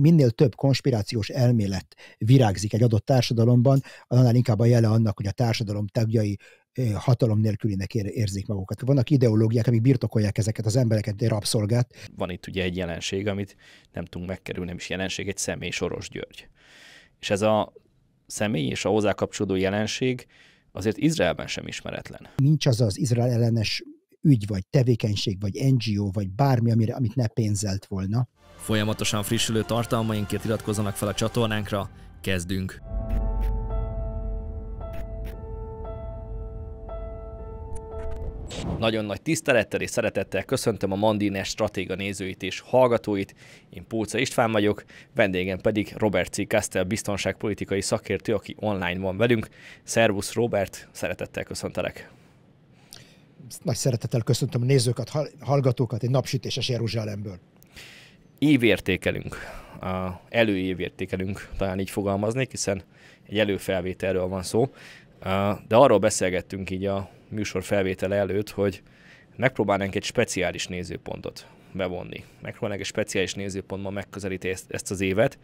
minél több konspirációs elmélet virágzik egy adott társadalomban, annál inkább a jele annak, hogy a társadalom tagjai hatalom nélkülinek érzik magukat. Vannak ideológiák, amik birtokolják ezeket az embereket, de rabszolgát. Van itt ugye egy jelenség, amit nem tudunk megkerülni, nem is jelenség, egy személy Soros György. És ez a személy és a hozzá kapcsolódó jelenség azért Izraelben sem ismeretlen. Nincs az az Izrael ellenes ügy, vagy tevékenység, vagy NGO, vagy bármi, amire, amit ne pénzelt volna. Folyamatosan frissülő tartalmainkért iratkozzanak fel a csatornánkra, kezdünk! Nagyon nagy tisztelettel és szeretettel köszöntöm a Mandines stratéga nézőit és hallgatóit. Én Póca István vagyok, vendégem pedig Robert C. Kastel, biztonságpolitikai szakértő, aki online van velünk. Szervusz Robert, szeretettel köszöntelek. Nagy szeretettel köszöntöm a nézőket, hallgatókat egy napsütéses Jeruzsálemből évértékelünk, a előévértékelünk, talán így fogalmaznék, hiszen egy előfelvételről van szó, de arról beszélgettünk így a műsor felvétele előtt, hogy megpróbálnánk egy speciális nézőpontot bevonni. Megpróbálnánk egy speciális nézőpontban megközelíti ezt, ezt az évet,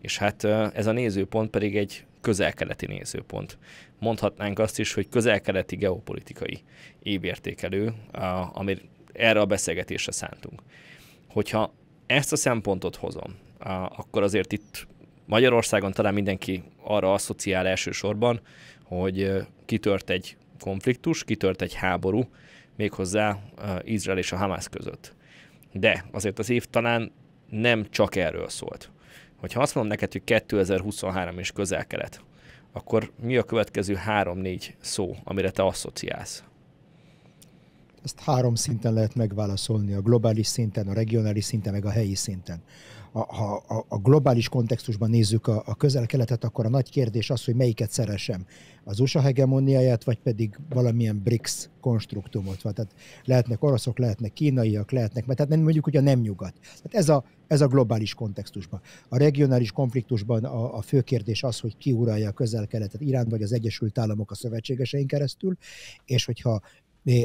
és hát ez a nézőpont pedig egy közelkeleti nézőpont. Mondhatnánk azt is, hogy közelkeleti geopolitikai évértékelő, amit erre a beszélgetésre szántunk. Hogyha ezt a szempontot hozom, akkor azért itt Magyarországon talán mindenki arra asszociál elsősorban, hogy kitört egy konfliktus, kitört egy háború, méghozzá Izrael és a Hamász között. De azért az év talán nem csak erről szólt. Hogyha azt mondom neked, hogy 2023 és közel-kelet, akkor mi a következő három-négy szó, amire te asszociálsz? Ezt három szinten lehet megválaszolni, a globális szinten, a regionális szinten, meg a helyi szinten. ha a, a globális kontextusban nézzük a, a közel-keletet, akkor a nagy kérdés az, hogy melyiket szeresem. Az USA hegemóniáját, vagy pedig valamilyen BRICS konstruktumot. Tehát lehetnek oroszok, lehetnek kínaiak, lehetnek, mert tehát mondjuk ugye nem nyugat. Tehát ez a, ez a globális kontextusban. A regionális konfliktusban a, a fő kérdés az, hogy ki uralja a közel-keletet, Irán vagy az Egyesült Államok a szövetségeseink keresztül, és hogyha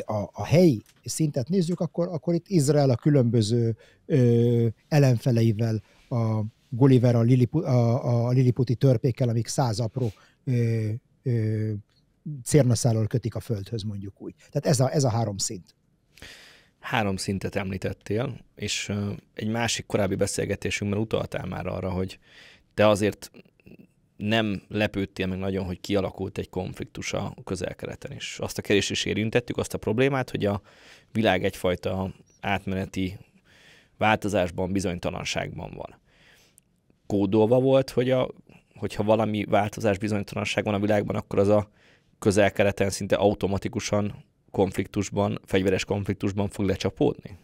a, a helyi szintet nézzük, akkor, akkor itt Izrael a különböző ö, ellenfeleivel, a Gulliver a, Lilliput, a, a Liliputi törpékkel, amik száz apró ö, ö, cérnaszállal kötik a földhöz, mondjuk úgy. Tehát ez a, ez a három szint. Három szintet említettél, és egy másik korábbi beszélgetésünkben utaltál már arra, hogy te azért nem lepődtél meg nagyon, hogy kialakult egy konfliktus a közelkeleten is. Azt a kerést is érintettük, azt a problémát, hogy a világ egyfajta átmeneti változásban, bizonytalanságban van. Kódolva volt, hogy a, hogyha valami változás, bizonytalanság van a világban, akkor az a közelkeleten szinte automatikusan konfliktusban, fegyveres konfliktusban fog lecsapódni?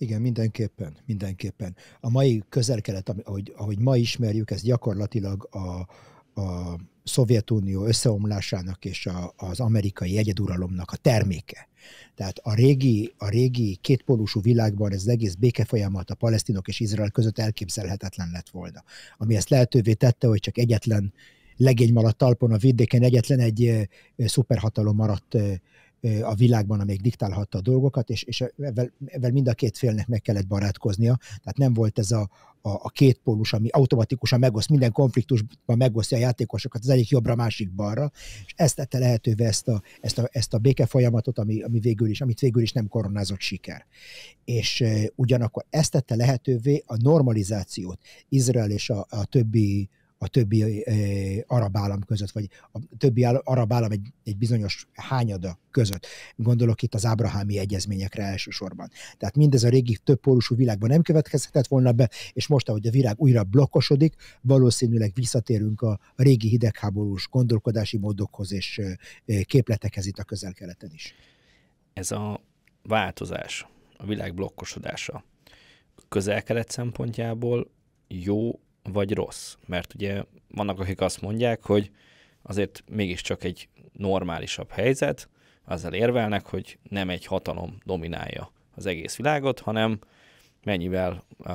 Igen, mindenképpen, mindenképpen. A mai közel-kelet, ahogy, ahogy ma ismerjük, ez gyakorlatilag a, a Szovjetunió összeomlásának és a, az amerikai egyeduralomnak a terméke. Tehát a régi, a régi kétpólusú világban ez az egész békefolyamat a palesztinok és Izrael között elképzelhetetlen lett volna. Ami ezt lehetővé tette, hogy csak egyetlen legény maradt talpon a vidéken, egyetlen egy eh, szuperhatalom maradt eh, a világban, amelyik diktálhatta a dolgokat, és, és ebben, ebben mind a két félnek meg kellett barátkoznia. Tehát nem volt ez a, a, a két pólus, ami automatikusan megoszt, minden konfliktusban megosztja a játékosokat, az egyik jobbra, másik balra, és ezt tette lehetővé ezt a, ezt a, ezt a folyamatot, ami, ami végül is, amit végül is nem koronázott siker. És e, ugyanakkor ezt tette lehetővé a normalizációt Izrael és a, a többi a többi eh, arab állam között, vagy a többi arab állam egy, egy bizonyos hányada között. Gondolok itt az ábrahámi egyezményekre elsősorban. Tehát mindez a régi többpólusú világban nem következhetett volna be, és most, ahogy a világ újra blokkosodik, valószínűleg visszatérünk a régi hidegháborús gondolkodási módokhoz és eh, képletekhez itt a közel-keleten is. Ez a változás, a világ blokkosodása közel-kelet szempontjából jó vagy rossz? Mert ugye vannak, akik azt mondják, hogy azért mégiscsak egy normálisabb helyzet, azzal érvelnek, hogy nem egy hatalom dominálja az egész világot, hanem mennyivel a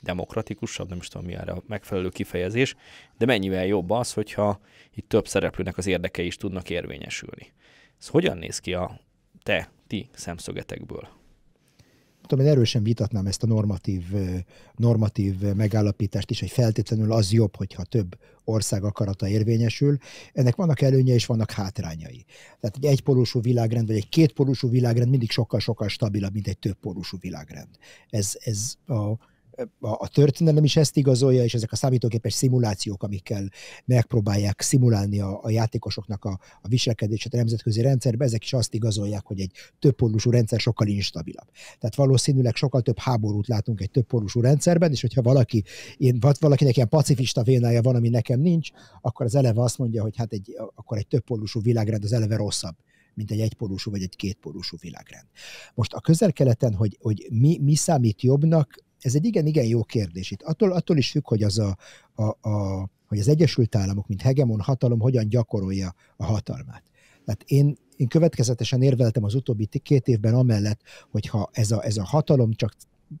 demokratikusabb, nem is tudom mi erre a megfelelő kifejezés, de mennyivel jobb az, hogyha itt több szereplőnek az érdekei is tudnak érvényesülni. Ez hogyan néz ki a te, ti szemszögetekből? tudom, én erősen vitatnám ezt a normatív, normatív megállapítást is, hogy feltétlenül az jobb, hogyha több ország akarata érvényesül. Ennek vannak előnye és vannak hátrányai. Tehát egy egypólusú világrend, vagy egy kétpólusú világrend mindig sokkal-sokkal stabilabb, mint egy többpólusú világrend. Ez, ez a a történelem is ezt igazolja, és ezek a számítógépes szimulációk, amikkel megpróbálják szimulálni a, a játékosoknak a, a viselkedését a nemzetközi rendszerbe, ezek is azt igazolják, hogy egy többpólusú rendszer sokkal instabilabb. Tehát valószínűleg sokkal több háborút látunk egy többpólusú rendszerben, és hogyha valaki, én, valakinek ilyen pacifista vénája van, ami nekem nincs, akkor az eleve azt mondja, hogy hát egy, akkor egy többpólusú világrend az eleve rosszabb mint egy egypólusú vagy egy kétpólusú világrend. Most a közel-keleten, hogy, hogy mi, mi számít jobbnak, ez egy igen-igen jó kérdés. Itt attól, attól is függ, hogy az a, a, a, hogy az Egyesült Államok, mint hegemon hatalom, hogyan gyakorolja a hatalmát. Tehát én, én következetesen érveltem az utóbbi két évben amellett, hogyha ez a, ez a hatalom csak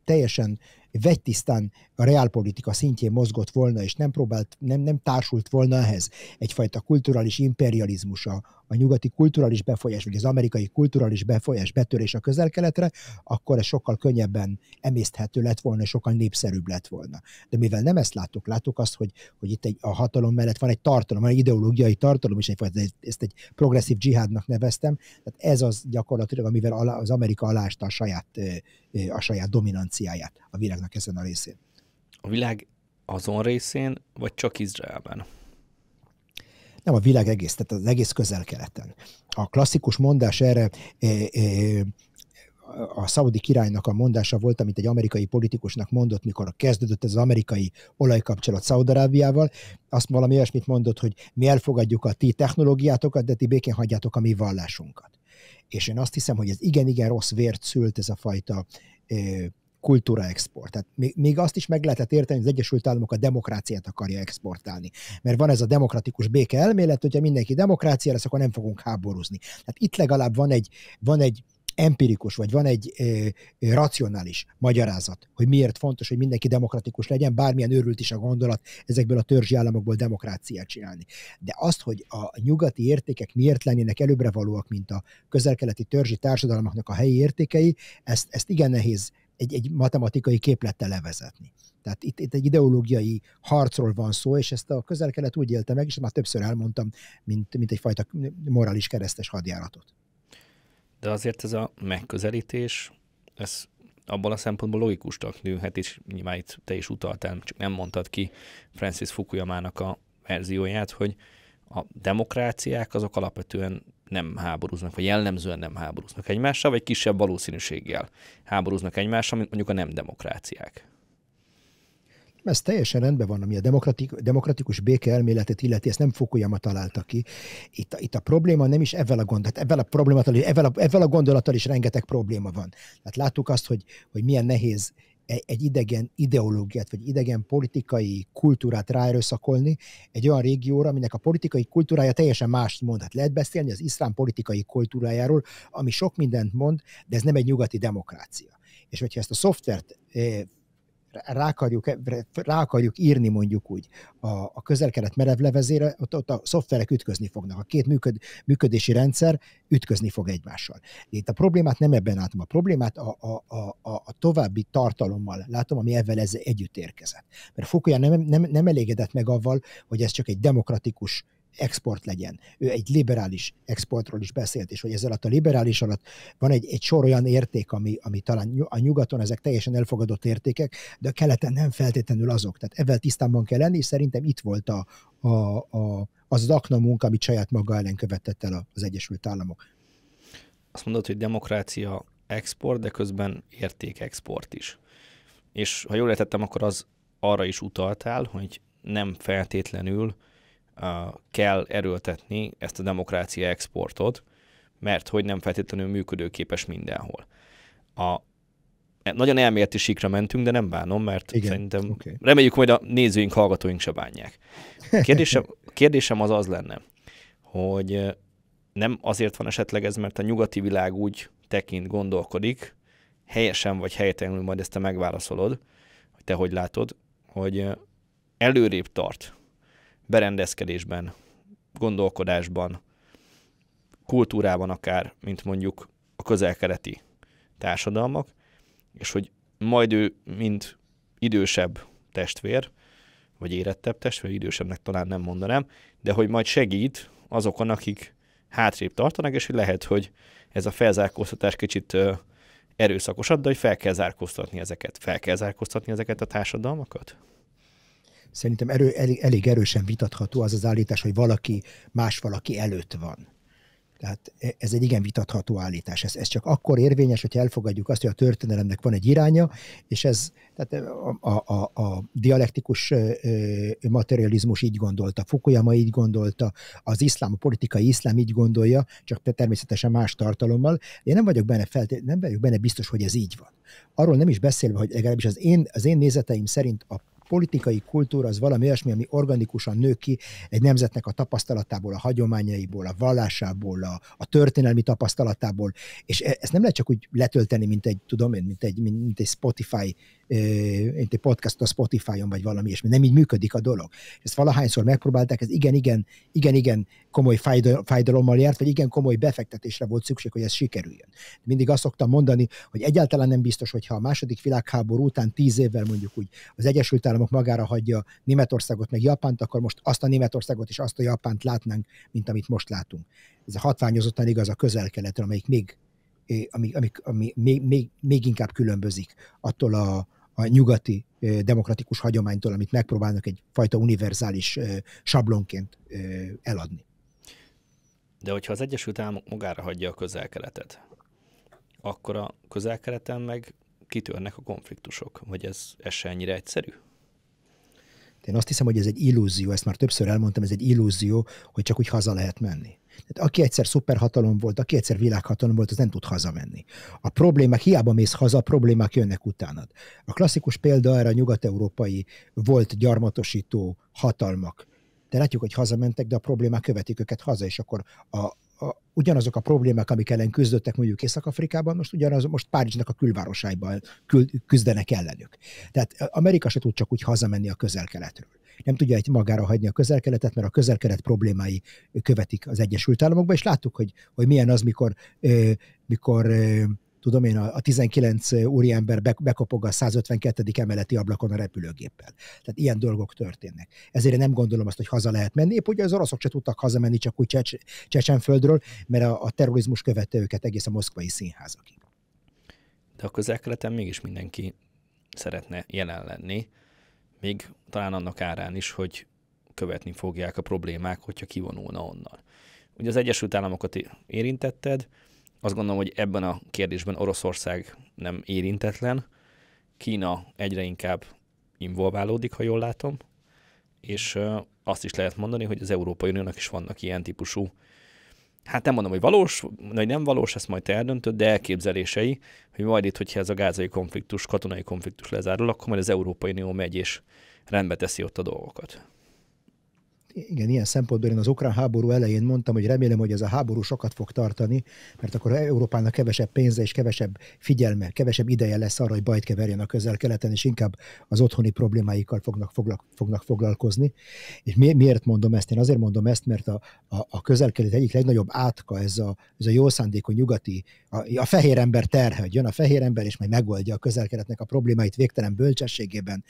teljesen vegytisztán a reálpolitika szintjén mozgott volna, és nem próbált, nem, nem társult volna ehhez egyfajta kulturális imperializmus a, a nyugati kulturális befolyás, vagy az amerikai kulturális befolyás betörés a közel-keletre, akkor ez sokkal könnyebben emészthető lett volna, és sokkal népszerűbb lett volna. De mivel nem ezt láttuk, láttuk azt, hogy, hogy itt egy, a hatalom mellett van egy tartalom, van egy ideológiai tartalom, és egyfajta, ezt egy progresszív dzsihádnak neveztem, tehát ez az gyakorlatilag, amivel az Amerika alásta a saját, a saját dominanciáját a világnak ezen a részén. A világ azon részén, vagy csak Izraelben? nem a világ egész, tehát az egész közel-keleten. A klasszikus mondás erre eh, eh, a szaudi királynak a mondása volt, amit egy amerikai politikusnak mondott, mikor kezdődött ez az amerikai olajkapcsolat Szaudarábiával, azt valami olyasmit mondott, hogy mi elfogadjuk a ti technológiátokat, de ti békén hagyjátok a mi vallásunkat. És én azt hiszem, hogy ez igen-igen rossz vért szült ez a fajta eh, kultúraexport. Tehát még, még azt is meg lehetett érteni, hogy az Egyesült Államok a demokráciát akarja exportálni. Mert van ez a demokratikus béke elmélet, hogyha mindenki demokrácia lesz, akkor nem fogunk háborúzni. Tehát itt legalább van egy, van egy empirikus, vagy van egy ö, e, ö, racionális magyarázat, hogy miért fontos, hogy mindenki demokratikus legyen, bármilyen őrült is a gondolat ezekből a törzsi államokból demokráciát csinálni. De azt, hogy a nyugati értékek miért lennének előbbre valóak, mint a közelkeleti törzsi társadalmaknak a helyi értékei, ezt, ezt igen nehéz egy, egy matematikai képlettel levezetni. Tehát itt, itt egy ideológiai harcról van szó, és ezt a közel-kelet úgy élte meg, és már többször elmondtam, mint, mint egyfajta morális keresztes hadjáratot. De azért ez a megközelítés, ez abban a szempontból logikusnak nőhet, és nyilván itt te is utaltál, csak nem mondtad ki Francis Fukuyamának a verzióját, hogy a demokráciák azok alapvetően nem háborúznak, vagy jellemzően nem háborúznak egymással, vagy kisebb valószínűséggel háborúznak egymással, mint mondjuk a nem demokráciák. Ez teljesen rendben van, ami a demokratik, demokratikus elméletet illeti, ezt nem Fukuyama találta ki. Itt, itt a probléma nem is ezzel a gondolat, ezzel a, problémattal, ezzel, a, ezzel a gondolattal is rengeteg probléma van. Hát láttuk azt, hogy, hogy milyen nehéz E-, egy idegen ideológiát, vagy idegen politikai kultúrát ráerőszakolni egy olyan régióra, aminek a politikai kultúrája teljesen mást mond. Hát lehet beszélni az iszlám politikai kultúrájáról, ami sok mindent mond, de ez nem egy nyugati demokrácia. És hogyha ezt a szoftvert e, rá akarjuk, e- rá akarjuk írni mondjuk úgy a, a közel-kelet merevlevezére, ott, ott a szoftverek ütközni fognak. A két működ, működési rendszer ütközni fog egymással. Itt a problémát nem ebben látom, a problémát a, a, a, a további tartalommal látom, ami ezzel ez együtt érkezett. Mert Fukuyama nem, nem, nem elégedett meg avval, hogy ez csak egy demokratikus export legyen. Ő egy liberális exportról is beszélt, és hogy ez alatt a liberális alatt van egy, egy sor olyan érték, ami, ami talán a nyugaton ezek teljesen elfogadott értékek, de a keleten nem feltétlenül azok. Tehát ebben tisztában kell lenni, és szerintem itt volt a, a, a, az az akna munka, amit saját maga ellen követett el az Egyesült Államok. Azt mondod, hogy demokrácia export, de közben érték export is. És ha jól értettem, akkor az arra is utaltál, hogy nem feltétlenül kell erőltetni ezt a demokrácia exportot, mert hogy nem feltétlenül működőképes mindenhol. A, nagyon elméleti síkra mentünk, de nem bánom, mert Igen, szerintem okay. reméljük hogy a nézőink, hallgatóink se bánják. A kérdésem, a kérdésem az az lenne, hogy nem azért van esetleg ez, mert a nyugati világ úgy tekint, gondolkodik, helyesen vagy helytelenül majd ezt te megválaszolod, hogy te hogy látod, hogy előrébb tart berendezkedésben, gondolkodásban, kultúrában akár, mint mondjuk a közelkeleti társadalmak, és hogy majd ő, mint idősebb testvér, vagy érettebb testvér, idősebbnek talán nem mondanám, de hogy majd segít azokon, akik hátrébb tartanak, és hogy lehet, hogy ez a felzárkóztatás kicsit erőszakosabb, de hogy fel kell zárkóztatni ezeket. Fel kell zárkóztatni ezeket a társadalmakat? szerintem erő, elég, elég erősen vitatható az az állítás, hogy valaki más valaki előtt van. Tehát e, ez egy igen vitatható állítás. Ez, ez csak akkor érvényes, hogyha elfogadjuk azt, hogy a történelemnek van egy iránya, és ez tehát e, a, a, a, a dialektikus e, materializmus így gondolta, Fukuyama így gondolta, az iszlám, a politikai iszlám így gondolja, csak természetesen más tartalommal. Én nem vagyok benne, felt, nem vagyok benne biztos, hogy ez így van. Arról nem is beszélve, hogy legalábbis az én, az én nézeteim szerint a politikai kultúra az valami olyasmi, ami organikusan nő ki egy nemzetnek a tapasztalatából, a hagyományaiból, a vallásából, a, a történelmi tapasztalatából, és e, ezt nem lehet csak úgy letölteni, mint egy, tudom én, mint egy, mint egy Spotify egy podcast a Spotify-on, vagy valami ilyesmi. Nem így működik a dolog. Ezt valahányszor megpróbálták, ez igen, igen, igen, igen komoly fájdalommal járt, vagy igen komoly befektetésre volt szükség, hogy ez sikerüljön. Mindig azt szoktam mondani, hogy egyáltalán nem biztos, hogyha a második világháború után tíz évvel mondjuk úgy az Egyesült Államok magára hagyja Németországot meg Japánt, akkor most azt a Németországot és azt a Japánt látnánk, mint amit most látunk. Ez a hatványozottan igaz a közel-keletre, amelyik még ami, ami, ami még, még, még inkább különbözik attól a, a nyugati demokratikus hagyománytól, amit megpróbálnak egyfajta univerzális sablonként eladni. De hogyha az Egyesült Államok magára hagyja a közelkeletet, akkor a közelkeleten meg kitörnek a konfliktusok, vagy ez, ez se ennyire egyszerű? én azt hiszem, hogy ez egy illúzió, ezt már többször elmondtam, ez egy illúzió, hogy csak úgy haza lehet menni. Tehát aki egyszer szuperhatalom volt, aki egyszer világhatalom volt, az nem tud hazamenni. A problémák, hiába mész haza, a problémák jönnek utánad. A klasszikus példa erre a nyugat-európai volt gyarmatosító hatalmak. De látjuk, hogy hazamentek, de a problémák követik őket haza, és akkor a, a, ugyanazok a problémák, amik ellen küzdöttek mondjuk Észak-Afrikában, most ugyanaz, most Párizsnak a külvárosáiban küzdenek ellenük. Tehát Amerika se tud csak úgy hazamenni a közel-keletről. Nem tudja egy magára hagyni a közelkeletet, mert a közelkelet problémái követik az Egyesült Államokba, és láttuk, hogy, hogy milyen az, mikor, mikor tudom én, a 19 úriember bekopog a 152. emeleti ablakon a repülőgéppel. Tehát ilyen dolgok történnek. Ezért én nem gondolom azt, hogy haza lehet menni. Épp ugye az oroszok se tudtak hazamenni csak úgy Csecsenföldről, mert a, a terrorizmus követte őket egész a moszkvai színházakig. De a közelkeleten mégis mindenki szeretne jelen lenni, még talán annak árán is, hogy követni fogják a problémák, hogyha kivonulna onnan. Ugye az Egyesült Államokat érintetted, azt gondolom, hogy ebben a kérdésben Oroszország nem érintetlen. Kína egyre inkább involválódik, ha jól látom, és azt is lehet mondani, hogy az Európai Uniónak is vannak ilyen típusú, hát nem mondom, hogy valós, vagy nem valós, ezt majd te eldöntöd, de elképzelései, hogy majd itt, hogyha ez a gázai konfliktus, katonai konfliktus lezárul, akkor majd az Európai Unió megy és rendbe teszi ott a dolgokat igen, ilyen szempontból én az ukrán háború elején mondtam, hogy remélem, hogy ez a háború sokat fog tartani, mert akkor Európának kevesebb pénze és kevesebb figyelme, kevesebb ideje lesz arra, hogy bajt keverjen a közel-keleten, és inkább az otthoni problémáikkal fognak, foglak, fognak foglalkozni. És mi, miért mondom ezt? Én azért mondom ezt, mert a, a, a közel-kelet egyik legnagyobb átka ez a, ez a jó szándékú nyugati, a, a fehér ember terhe, hogy jön a fehér ember, és majd megoldja a közel a problémáit végtelen bölcsességében.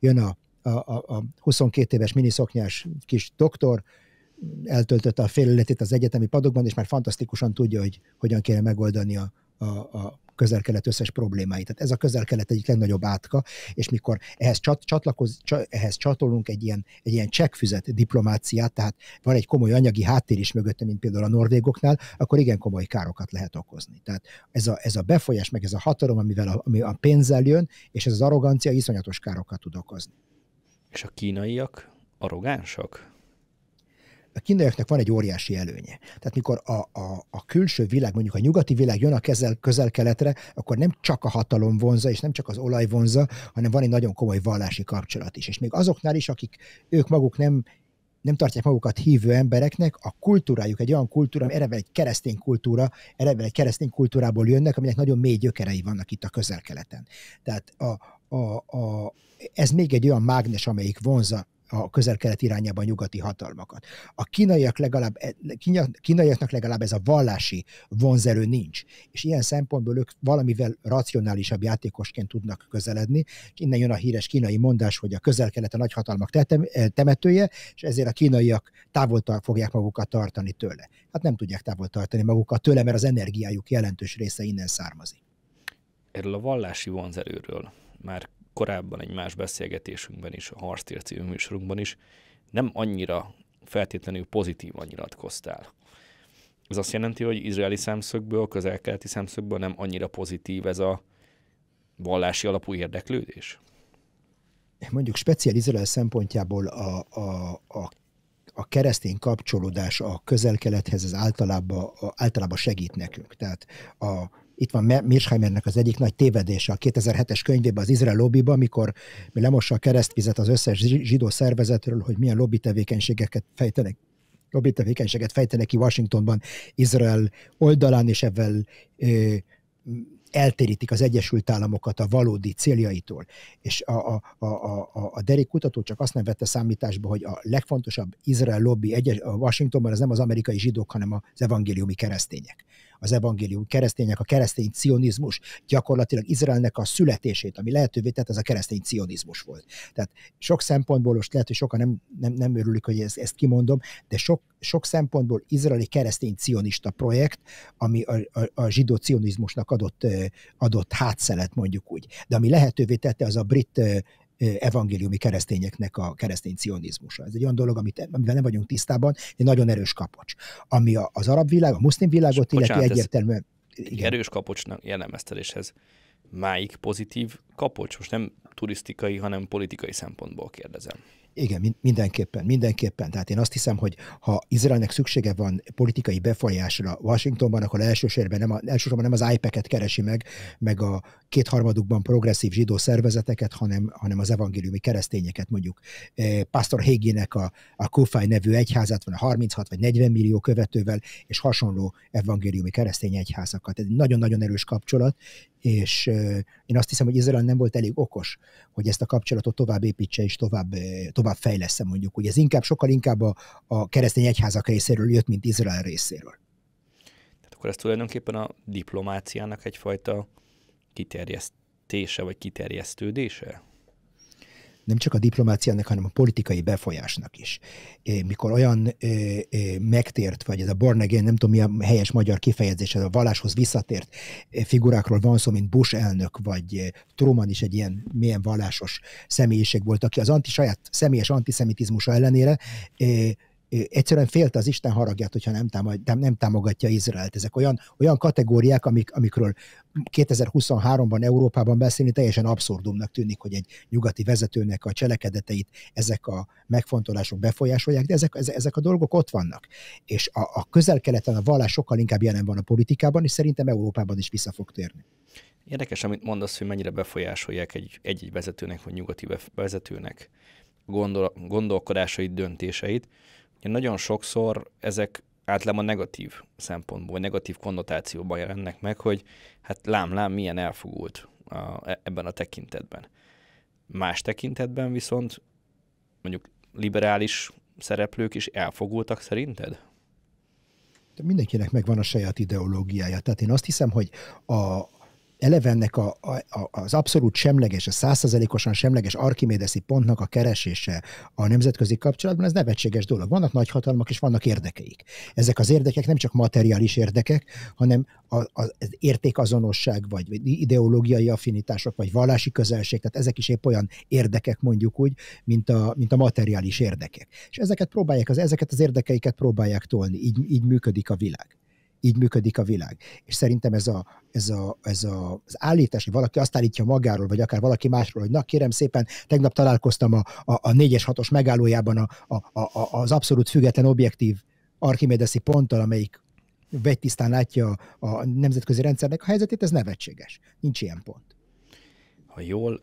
Jön a a, a, a 22 éves miniszoknyás kis doktor, eltöltötte a fél az egyetemi padokban, és már fantasztikusan tudja, hogy hogyan kéne megoldani a, a, a közel-kelet összes problémáit. Tehát ez a közel-kelet egyik legnagyobb átka, és mikor ehhez, csat, csatlakoz, ehhez csatolunk egy ilyen, egy ilyen csekkfüzet diplomáciát, tehát van egy komoly anyagi háttér is mögötte, mint például a norvégoknál, akkor igen komoly károkat lehet okozni. Tehát ez a, ez a befolyás, meg ez a hatalom, amivel a, ami a pénzzel jön, és ez az arrogancia iszonyatos károkat tud okozni. És a kínaiak arrogánsak? A kínaiaknak van egy óriási előnye. Tehát mikor a, a, a külső világ, mondjuk a nyugati világ jön a kezel, közel-keletre, akkor nem csak a hatalom vonza, és nem csak az olaj vonza, hanem van egy nagyon komoly vallási kapcsolat is. És még azoknál is, akik ők maguk nem nem tartják magukat hívő embereknek, a kultúrájuk egy olyan kultúra, ami erevel egy keresztény kultúra, erevel egy keresztény kultúrából jönnek, aminek nagyon mély gyökerei vannak itt a közel-keleten. Tehát a, a, a, ez még egy olyan mágnes, amelyik vonza a közel-kelet irányában nyugati hatalmakat. A kínaiak legalább, e, kínaiaknak legalább ez a vallási vonzerő nincs, és ilyen szempontból ők valamivel racionálisabb játékosként tudnak közeledni. Innen jön a híres kínai mondás, hogy a közel-kelet a nagyhatalmak e, temetője, és ezért a kínaiak távol fogják magukat tartani tőle. Hát nem tudják távol tartani magukat tőle, mert az energiájuk jelentős része innen származik. Erről a vallási vonzerőről már korábban egy más beszélgetésünkben is, a Harstér című műsorunkban is, nem annyira feltétlenül pozitívan nyilatkoztál. Ez azt jelenti, hogy izraeli szemszögből, közel-keleti szemszögből nem annyira pozitív ez a vallási alapú érdeklődés? Mondjuk speciál Izrael szempontjából a, a, a a keresztény kapcsolódás a közel-kelethez az általában, általában segít nekünk. Tehát a itt van Mirsheimernek az egyik nagy tévedése a 2007-es könyvében az Izrael lobbyban, amikor lemossa a keresztvizet az összes zsidó szervezetről, hogy milyen lobby tevékenységeket fejtenek lobby tevékenységet fejtenek ki Washingtonban, Izrael oldalán, és ezzel eltérítik az Egyesült Államokat a valódi céljaitól. És a, a, a, a, a Derek kutató csak azt nem vette számításba, hogy a legfontosabb Izrael lobby egyes, a Washingtonban az nem az amerikai zsidók, hanem az evangéliumi keresztények az evangélium keresztények, a keresztény cionizmus, gyakorlatilag Izraelnek a születését, ami lehetővé tett, ez a keresztény cionizmus volt. Tehát sok szempontból, most lehet, hogy sokan nem, nem, nem örülik, hogy ezt, ezt kimondom, de sok, sok szempontból izraeli keresztény cionista projekt, ami a, a, a zsidó cionizmusnak adott, adott hátszelet, mondjuk úgy. De ami lehetővé tette, az a brit evangéliumi keresztényeknek a keresztény cionizmusa. Ez egy olyan dolog, amit, amivel nem vagyunk tisztában, egy nagyon erős kapocs. Ami a, az arab világ, a muszlim világot illeti egyértelműen... Igen. Erős kapocsnak jellemezteléshez máig pozitív kapocs, most nem turisztikai, hanem politikai szempontból kérdezem. Igen, mindenképpen, mindenképpen. Tehát én azt hiszem, hogy ha Izraelnek szüksége van politikai befolyásra Washingtonban, akkor elsősorban nem, a, elsősorban nem az IPEC-et keresi meg, meg a kétharmadukban progresszív zsidó szervezeteket, hanem, hanem az evangéliumi keresztényeket, mondjuk eh, Pastor Hégének a, a Kufai nevű egyházát, van a 36 vagy 40 millió követővel, és hasonló evangéliumi keresztény egyházakat. Ez egy nagyon-nagyon erős kapcsolat, és eh, én azt hiszem, hogy Izrael nem volt elég okos, hogy ezt a kapcsolatot tovább építse és tovább, eh, tovább tovább fejleszte mondjuk, hogy ez inkább sokkal inkább a, a keresztény egyházak részéről jött, mint Izrael részéről. Tehát akkor ez tulajdonképpen a diplomáciának egyfajta kiterjesztése vagy kiterjesztődése? nem csak a diplomáciának, hanem a politikai befolyásnak is. Mikor olyan megtért, vagy ez a born again, nem tudom mi a helyes magyar kifejezés, ez a valláshoz visszatért figurákról van szó, mint Bush elnök, vagy Truman is egy ilyen milyen vallásos személyiség volt, aki az anti, saját személyes antiszemitizmusa ellenére egyszerűen félte az Isten haragját, hogyha nem, támad, nem támogatja Izraelt. Ezek olyan, olyan kategóriák, amik, amikről 2023-ban Európában beszélni teljesen abszurdumnak tűnik, hogy egy nyugati vezetőnek a cselekedeteit ezek a megfontolások befolyásolják, de ezek, ezek a dolgok ott vannak. És a, a közel-keleten a vallás sokkal inkább jelen van a politikában, és szerintem Európában is vissza fog térni. Érdekes, amit mondasz, hogy mennyire befolyásolják egy, egy vezetőnek, vagy nyugati vezetőnek gondol, gondolkodásait, döntéseit nagyon sokszor ezek általában negatív szempontból, vagy negatív konnotációban jelennek meg, hogy hát lám-lám milyen elfogult a, e, ebben a tekintetben. Más tekintetben viszont mondjuk liberális szereplők is elfogultak szerinted? De mindenkinek megvan a saját ideológiája. Tehát én azt hiszem, hogy a, elevennek a, a, az abszolút semleges, a százszerzelékosan semleges arkimédeszi pontnak a keresése a nemzetközi kapcsolatban, ez nevetséges dolog. Vannak nagy hatalmak és vannak érdekeik. Ezek az érdekek nem csak materiális érdekek, hanem az értékazonosság, vagy ideológiai affinitások, vagy vallási közelség, tehát ezek is épp olyan érdekek mondjuk úgy, mint a, mint a materiális érdekek. És ezeket próbálják, az, ezeket az érdekeiket próbálják tolni, így, így működik a világ így működik a világ. És szerintem ez, a, ez, a, ez a, az állítás, hogy valaki azt állítja magáról, vagy akár valaki másról, hogy na kérem szépen, tegnap találkoztam a, a, a 4-es 6-os megállójában a, a, a, az abszolút független objektív Archimedeszi ponttal, amelyik tisztán látja a nemzetközi rendszernek a helyzetét, ez nevetséges. Nincs ilyen pont. Ha jól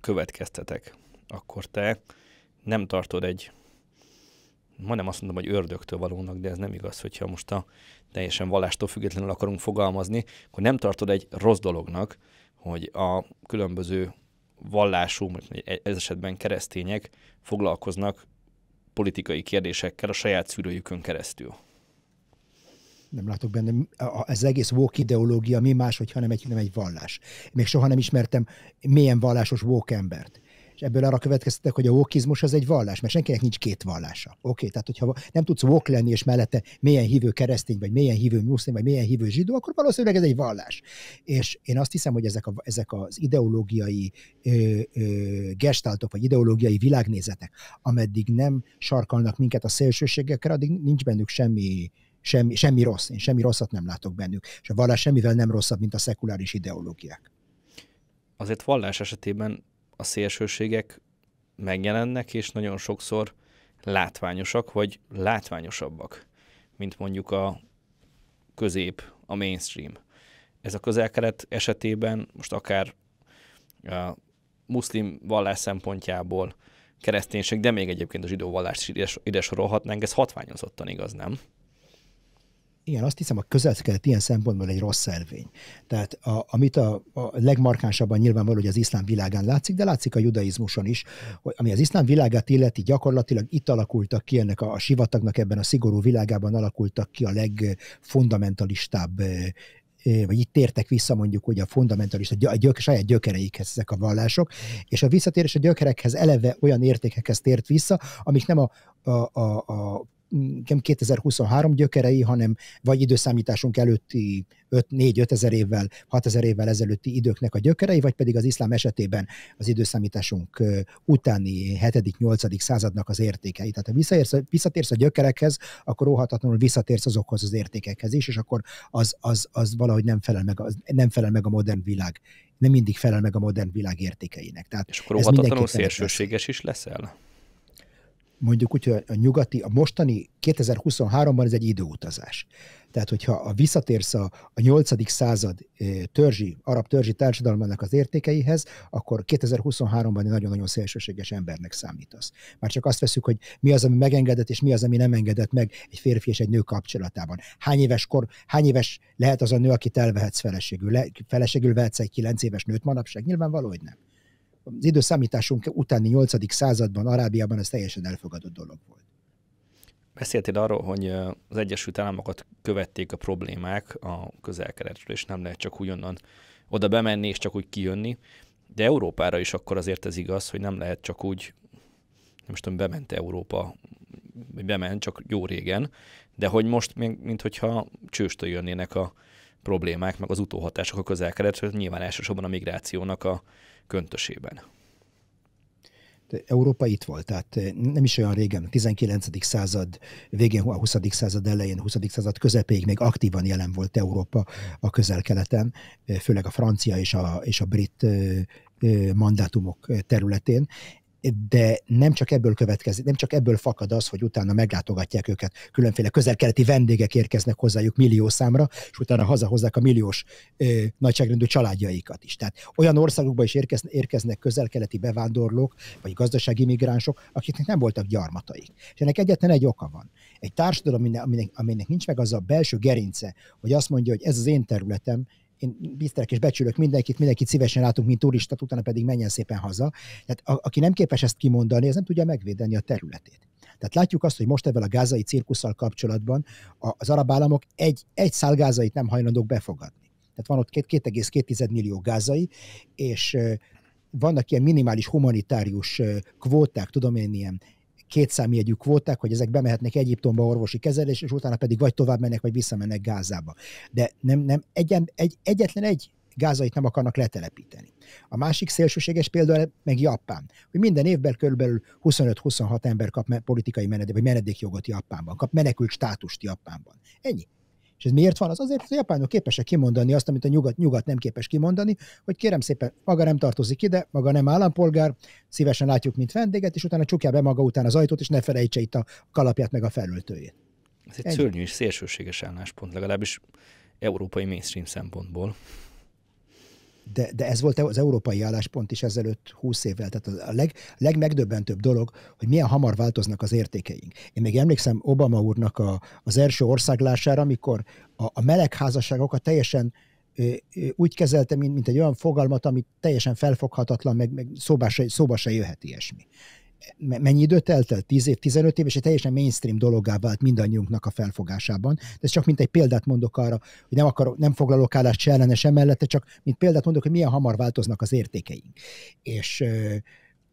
következtetek, akkor te nem tartod egy majdnem azt mondom, hogy ördögtől valónak, de ez nem igaz, hogyha most a teljesen vallástól függetlenül akarunk fogalmazni, akkor nem tartod egy rossz dolognak, hogy a különböző vallású, ez esetben keresztények foglalkoznak politikai kérdésekkel a saját szűrőjükön keresztül. Nem látok benne, ez egész woke ideológia mi más, hogyha nem egy, nem egy vallás. Még soha nem ismertem milyen vallásos woke embert. És ebből arra következtetek, hogy a wokizmus az egy vallás, mert senkinek nincs két vallása. Oké, okay, tehát hogyha nem tudsz wok lenni, és mellette milyen hívő keresztény, vagy milyen hívő muszlim, vagy milyen hívő zsidó, akkor valószínűleg ez egy vallás. És én azt hiszem, hogy ezek, a, ezek az ideológiai ö, ö, gestaltok, vagy ideológiai világnézetek, ameddig nem sarkalnak minket a szélsőségekre, addig nincs bennük semmi, semmi, semmi rossz. Én semmi rosszat nem látok bennük. És a vallás semmivel nem rosszabb, mint a szekuláris ideológiák. Azért vallás esetében a szélsőségek megjelennek, és nagyon sokszor látványosak, vagy látványosabbak, mint mondjuk a közép, a mainstream. Ez a közelkeret esetében most akár a muszlim vallás szempontjából kereszténység, de még egyébként a zsidó vallást ide sorolhatnánk, ez hatványozottan igaz, nem? igen, azt hiszem, a közel-kelet ilyen szempontból egy rossz szervény. Tehát a, amit a, a legmarkánsabban nyilvánvaló, hogy az iszlám világán látszik, de látszik a judaizmuson is, hogy ami az iszlám világát illeti, gyakorlatilag itt alakultak ki ennek a, a sivatagnak, ebben a szigorú világában alakultak ki a legfundamentalistább vagy itt tértek vissza mondjuk hogy a fundamentalista, a gyök, saját gyökereikhez ezek a vallások, és a visszatérés a gyökerekhez eleve olyan értékekhez tért vissza, amik nem a, a, a, a nem 2023 gyökerei, hanem vagy időszámításunk előtti 4-5 ezer évvel, 6 ezer évvel ezelőtti időknek a gyökerei, vagy pedig az iszlám esetében az időszámításunk utáni 7.-8. századnak az értékei. Tehát ha visszatérsz, visszatérsz a gyökerekhez, akkor óhatatlanul visszatérsz azokhoz az értékekhez is, és akkor az, az, az valahogy nem felel, meg, az, nem felel meg a modern világ, nem mindig felel meg a modern világ értékeinek. Tehát és akkor óhatatlanul szélsőséges lesz. is leszel? mondjuk úgy, hogy a nyugati, a mostani 2023-ban ez egy időutazás. Tehát, hogyha a visszatérsz a, a 8. század eh, törzsi, arab törzsi társadalmának az értékeihez, akkor 2023-ban egy nagyon-nagyon szélsőséges embernek számítasz. Már csak azt veszük, hogy mi az, ami megengedett, és mi az, ami nem engedett meg egy férfi és egy nő kapcsolatában. Hány éves, kor, hány éves lehet az a nő, akit elvehetsz feleségül? Le, feleségül vehetsz egy 9 éves nőt manapság? Nyilvánvaló, hogy nem az időszámításunk utáni 8. században, Arábiában ez teljesen elfogadott dolog volt. Beszéltél arról, hogy az Egyesült Államokat követték a problémák a közel és nem lehet csak újonnan oda bemenni és csak úgy kijönni. De Európára is akkor azért ez igaz, hogy nem lehet csak úgy, nem is tudom, bement Európa, vagy bement csak jó régen, de hogy most, mint hogyha csőstől jönnének a problémák, meg az utóhatások a közel nyilván elsősorban a migrációnak a köntösében. Európa itt volt, tehát eh, nem is olyan régen, 19. század végén, a 20. század elején, 20. század közepéig még aktívan jelen volt Európa a közel-keleten, eh, főleg a francia és a, és a brit eh, mandátumok területén, de nem csak ebből következik, nem csak ebből fakad az, hogy utána meglátogatják őket, különféle közelkeleti vendégek érkeznek hozzájuk millió számra, és utána hazahozzák a milliós ö, nagyságrendű családjaikat is. Tehát olyan országokba is érkeznek, érkeznek közelkeleti bevándorlók, vagy gazdasági migránsok, akiknek nem voltak gyarmataik. És ennek egyetlen egy oka van. Egy társadalom, aminek, aminek nincs meg az a belső gerince, hogy azt mondja, hogy ez az én területem, én tisztelek és becsülök mindenkit, mindenkit szívesen látunk, mint turistát, utána pedig menjen szépen haza. Tehát a, aki nem képes ezt kimondani, az nem tudja megvédeni a területét. Tehát látjuk azt, hogy most ebben a gázai cirkusszal kapcsolatban az arab államok egy, egy szál gázait nem hajlandók befogadni. Tehát van ott 2,2 millió gázai, és vannak ilyen minimális humanitárius kvóták, tudom én, ilyen két számjegyük voltak, hogy ezek bemehetnek Egyiptomba orvosi kezelés, és utána pedig vagy tovább mennek, vagy visszamennek Gázába. De nem, nem egyen, egy, egyetlen egy gázait nem akarnak letelepíteni. A másik szélsőséges példa meg Japán, hogy minden évben körülbelül 25-26 ember kap politikai menedék, vagy menedékjogot Japánban, kap menekült státust Japánban. Ennyi. És ez miért van? Az azért, hogy a japánok képesek kimondani azt, amit a nyugat, nyugat nem képes kimondani, hogy kérem szépen, maga nem tartozik ide, maga nem állampolgár, szívesen látjuk, mint vendéget, és utána csukja be maga után az ajtót, és ne felejtse itt a kalapját meg a felöltőjét. Ez egy Ennyi. szörnyű és szélsőséges álláspont, legalábbis európai mainstream szempontból. De, de ez volt az európai álláspont is ezelőtt 20 évvel. Tehát a leg, legmegdöbbentőbb dolog, hogy milyen hamar változnak az értékeink. Én még emlékszem Obama úrnak a, az első országlására, amikor a, a melegházasságokat teljesen úgy kezelte, mint, mint egy olyan fogalmat, ami teljesen felfoghatatlan, meg, meg szóba, se, szóba se jöhet ilyesmi mennyi időt eltelt? 10 év, 15 év, és egy teljesen mainstream dologá vált mindannyiunknak a felfogásában. De ez csak mint egy példát mondok arra, hogy nem, akarok, nem foglalok állást se ellene, sem mellette, csak mint példát mondok, hogy milyen hamar változnak az értékeink. És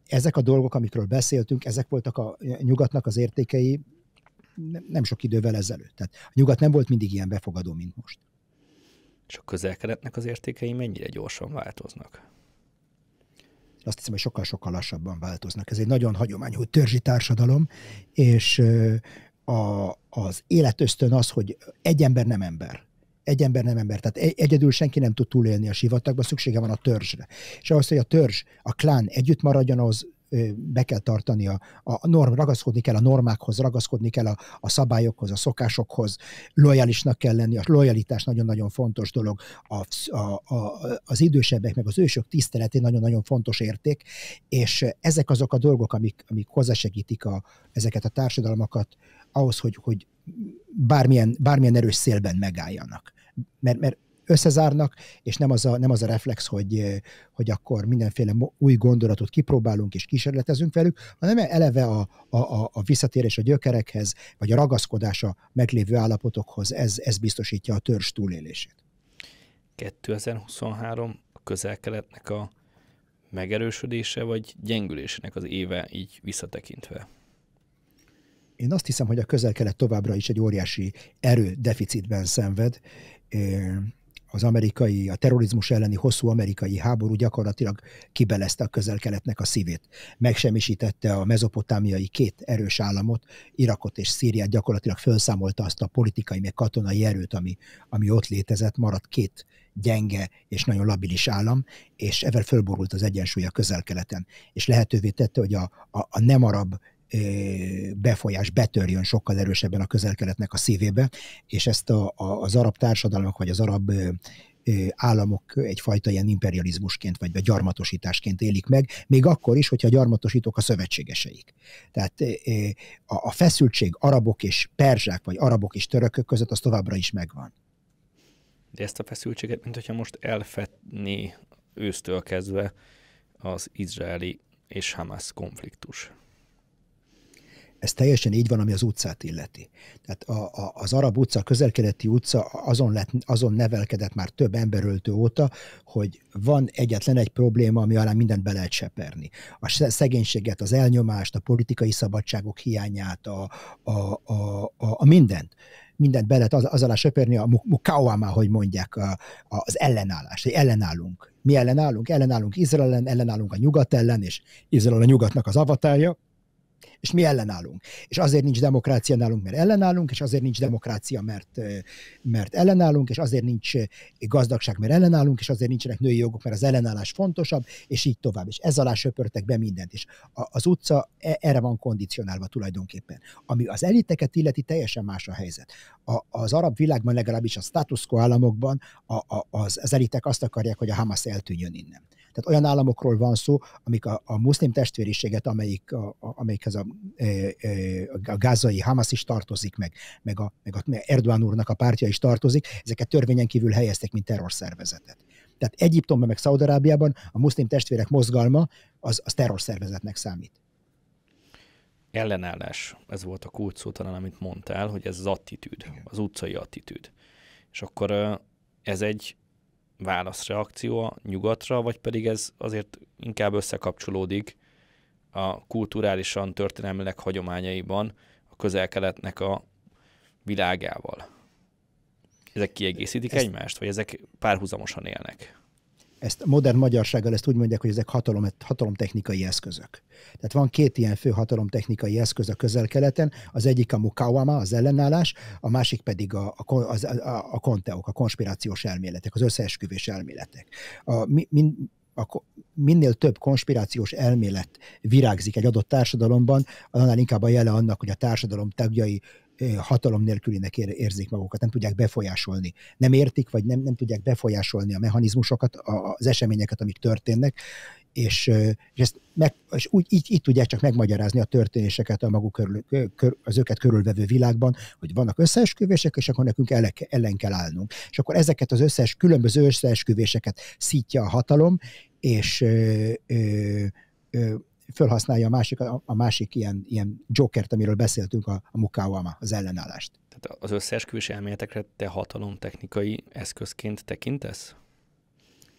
ezek a dolgok, amikről beszéltünk, ezek voltak a nyugatnak az értékei nem sok idővel ezelőtt. Tehát a nyugat nem volt mindig ilyen befogadó, mint most. És a közel az értékei mennyire gyorsan változnak? azt hiszem, hogy sokkal-sokkal lassabban változnak. Ez egy nagyon hagyományú törzsi társadalom, és a, az életösztön az, hogy egy ember nem ember. Egy ember nem ember. Tehát egyedül senki nem tud túlélni a sivatagban, szüksége van a törzsre. És ahhoz, hogy a törzs, a klán együtt maradjon, az be kell tartani, a, a norm, ragaszkodni kell a normákhoz, ragaszkodni kell a, a szabályokhoz, a szokásokhoz, lojalisnak kell lenni, a lojalitás nagyon-nagyon fontos dolog, a, a, a, az idősebbek meg az ősök tiszteleté nagyon-nagyon fontos érték, és ezek azok a dolgok, amik, amik hozzásegítik a, ezeket a társadalmakat ahhoz, hogy, hogy bármilyen, bármilyen erős szélben megálljanak. Mert, mert összezárnak, és nem az a, nem az a reflex, hogy, eh, hogy akkor mindenféle új gondolatot kipróbálunk és kísérletezünk velük, hanem eleve a, a, a, a visszatérés a gyökerekhez, vagy a ragaszkodás a meglévő állapotokhoz, ez, ez biztosítja a törzs túlélését. 2023 a közel-keletnek a megerősödése, vagy gyengülésének az éve így visszatekintve? Én azt hiszem, hogy a közel-kelet továbbra is egy óriási erődeficitben szenved, eh, az amerikai, a terrorizmus elleni hosszú amerikai háború gyakorlatilag kibelezte a közel-keletnek a szívét. Megsemmisítette a mezopotámiai két erős államot, Irakot és Szíriát, gyakorlatilag felszámolta azt a politikai, meg katonai erőt, ami, ami ott létezett, maradt két gyenge és nagyon labilis állam, és evel fölborult az egyensúly a közel-keleten, és lehetővé tette, hogy a, a, a nem arab befolyás betörjön sokkal erősebben a közelkeletnek a szívébe, és ezt a, a, az arab társadalmak vagy az arab államok egyfajta ilyen imperializmusként vagy gyarmatosításként élik meg, még akkor is, hogyha gyarmatosítók a szövetségeseik. Tehát a feszültség arabok és perzsák, vagy arabok és törökök között az továbbra is megvan. De ezt a feszültséget, mint hogyha most elfetni ősztől kezdve az izraeli és Hamas konfliktus. Ez teljesen így van, ami az utcát illeti. Tehát a, a, az arab utca, a közelkeleti utca azon, lett, azon nevelkedett már több emberöltő óta, hogy van egyetlen egy probléma, ami alá mindent be lehet seperni. A szegénységet, az elnyomást, a politikai szabadságok hiányát, a, a, a, a, a mindent mindent be lehet az, az alá söpörni, a mukawama, hogy mondják, a, a, az ellenállást, hogy ellenállunk. Mi ellenállunk? Ellenállunk Izrael ellen, ellenállunk a nyugat ellen, és Izrael a nyugatnak az avatárja, és mi ellenállunk. És azért nincs demokrácia nálunk, mert ellenállunk, és azért nincs demokrácia, mert, mert ellenállunk, és azért nincs gazdagság, mert ellenállunk, és azért nincsenek női jogok, mert az ellenállás fontosabb, és így tovább. És ez alá söpörtek be mindent. És az utca e, erre van kondicionálva tulajdonképpen. Ami az eliteket illeti, teljesen más a helyzet. A, az arab világban legalábbis a status quo államokban a, a, az, az elitek azt akarják, hogy a Hamas eltűnjön innen. Tehát olyan államokról van szó, amik a, a muszlim testvériséget, amelyik, a, a, amelyikhez a, a, e, e, a gázai Hamas is tartozik, meg, meg, a, meg a Erdogan úrnak a pártja is tartozik, ezeket törvényen kívül helyeztek, mint terrorszervezetet. Tehát Egyiptomban, meg Szaudarábiában a muszlim testvérek mozgalma az, az terrorszervezetnek számít ellenállás, ez volt a kulcsszó talán, amit mondtál, hogy ez az attitűd, az utcai attitűd. És akkor ez egy válaszreakció a nyugatra, vagy pedig ez azért inkább összekapcsolódik a kulturálisan, történelmileg hagyományaiban a közel-keletnek a világával? Ezek kiegészítik ezt... egymást, vagy ezek párhuzamosan élnek? ezt modern magyarsággal ezt úgy mondják, hogy ezek hatalom, hatalomtechnikai eszközök. Tehát van két ilyen fő hatalomtechnikai eszköz a közel-keleten, az egyik a mukawama, az ellenállás, a másik pedig a, a, a, a, konteok, a konspirációs elméletek, az összeesküvés elméletek. A, min, a, minél több konspirációs elmélet virágzik egy adott társadalomban, annál inkább a jele annak, hogy a társadalom tagjai Eh, hatalom nélkülinek érzik magukat, nem tudják befolyásolni. Nem értik, vagy nem, nem tudják befolyásolni a mechanizmusokat, a, az eseményeket, amik történnek, és, eh, és, ezt meg, és úgy, így, így tudják csak megmagyarázni a történéseket a maguk körül, kör, az őket körülvevő világban, hogy vannak összeesküvések, és akkor nekünk ele, ellen kell állnunk. És akkor ezeket az összes, különböző összeesküvéseket szítja a hatalom, és ö, ö, ö, felhasználja a másik, a, a másik ilyen, ilyen jokert, amiről beszéltünk, a, a mukawama, az ellenállást. Tehát az összeesküvés elméletekre te technikai eszközként tekintesz?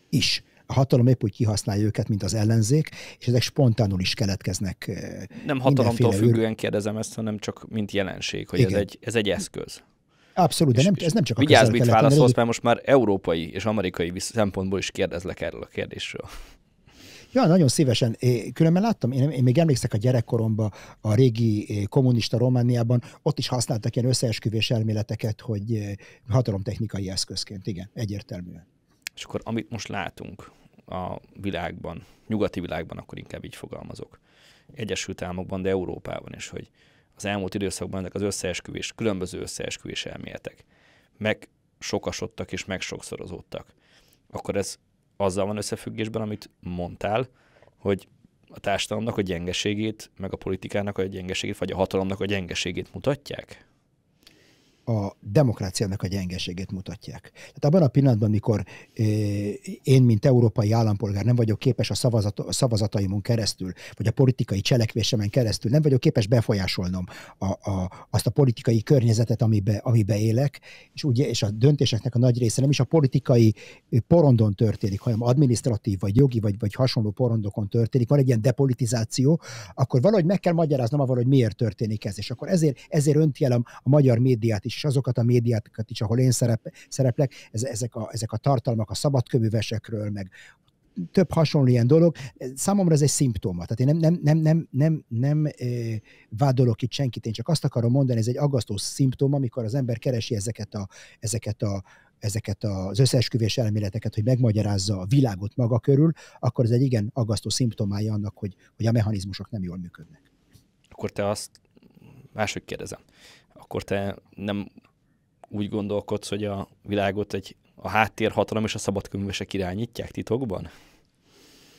Is a hatalom épp úgy kihasználja őket, mint az ellenzék, és ezek spontánul is keletkeznek. Nem hatalomtól függően ür... kérdezem ezt, hanem csak mint jelenség, hogy ez egy, ez egy eszköz. Abszolút, de nem, ez nem csak a Vigyázz, mit válaszolsz, mert most már európai és amerikai szempontból is kérdezlek erről a kérdésről. Ja, nagyon szívesen. É, különben láttam, én, én még emlékszek a gyerekkoromban, a régi kommunista Romániában, ott is használtak ilyen összeesküvés elméleteket, hogy hatalomtechnikai eszközként, igen, egyértelműen. És akkor amit most látunk a világban, nyugati világban, akkor inkább így fogalmazok, Egyesült Államokban, de Európában is, hogy az elmúlt időszakban ennek az összeesküvés, különböző összeesküvés elméletek meg sokasodtak és megsokszorozódtak, akkor ez azzal van összefüggésben, amit mondtál, hogy a társadalomnak a gyengeségét, meg a politikának a gyengeségét, vagy a hatalomnak a gyengeségét mutatják? a demokráciának a gyengeségét mutatják. Tehát abban a pillanatban, mikor én, mint európai állampolgár nem vagyok képes a, szavazat, a szavazataimon keresztül, vagy a politikai cselekvésemen keresztül, nem vagyok képes befolyásolnom a, a, azt a politikai környezetet, amibe, amibe élek, és, ugye, és a döntéseknek a nagy része nem is a politikai porondon történik, hanem administratív, vagy jogi, vagy, vagy hasonló porondokon történik, van egy ilyen depolitizáció, akkor valahogy meg kell magyaráznom avval, hogy miért történik ez, és akkor ezért, ezért öntjelem a magyar médiát is is, azokat a médiákat is, ahol én szerep, szereplek, ez, ezek, a, ezek a tartalmak a szabadkövűvesekről, meg több hasonló ilyen dolog, számomra ez egy szimptóma. Tehát én nem, nem, nem, nem, nem, nem e, vádolok itt senkit, én csak azt akarom mondani, ez egy aggasztó szimptóma, amikor az ember keresi ezeket, a, ezeket, a, ezeket az összeesküvés elméleteket, hogy megmagyarázza a világot maga körül, akkor ez egy igen aggasztó szimptomája annak, hogy, hogy a mechanizmusok nem jól működnek. Akkor te azt máshogy kérdezem akkor te nem úgy gondolkodsz, hogy a világot egy a háttérhatalom és a szabadkönyvesek irányítják titokban?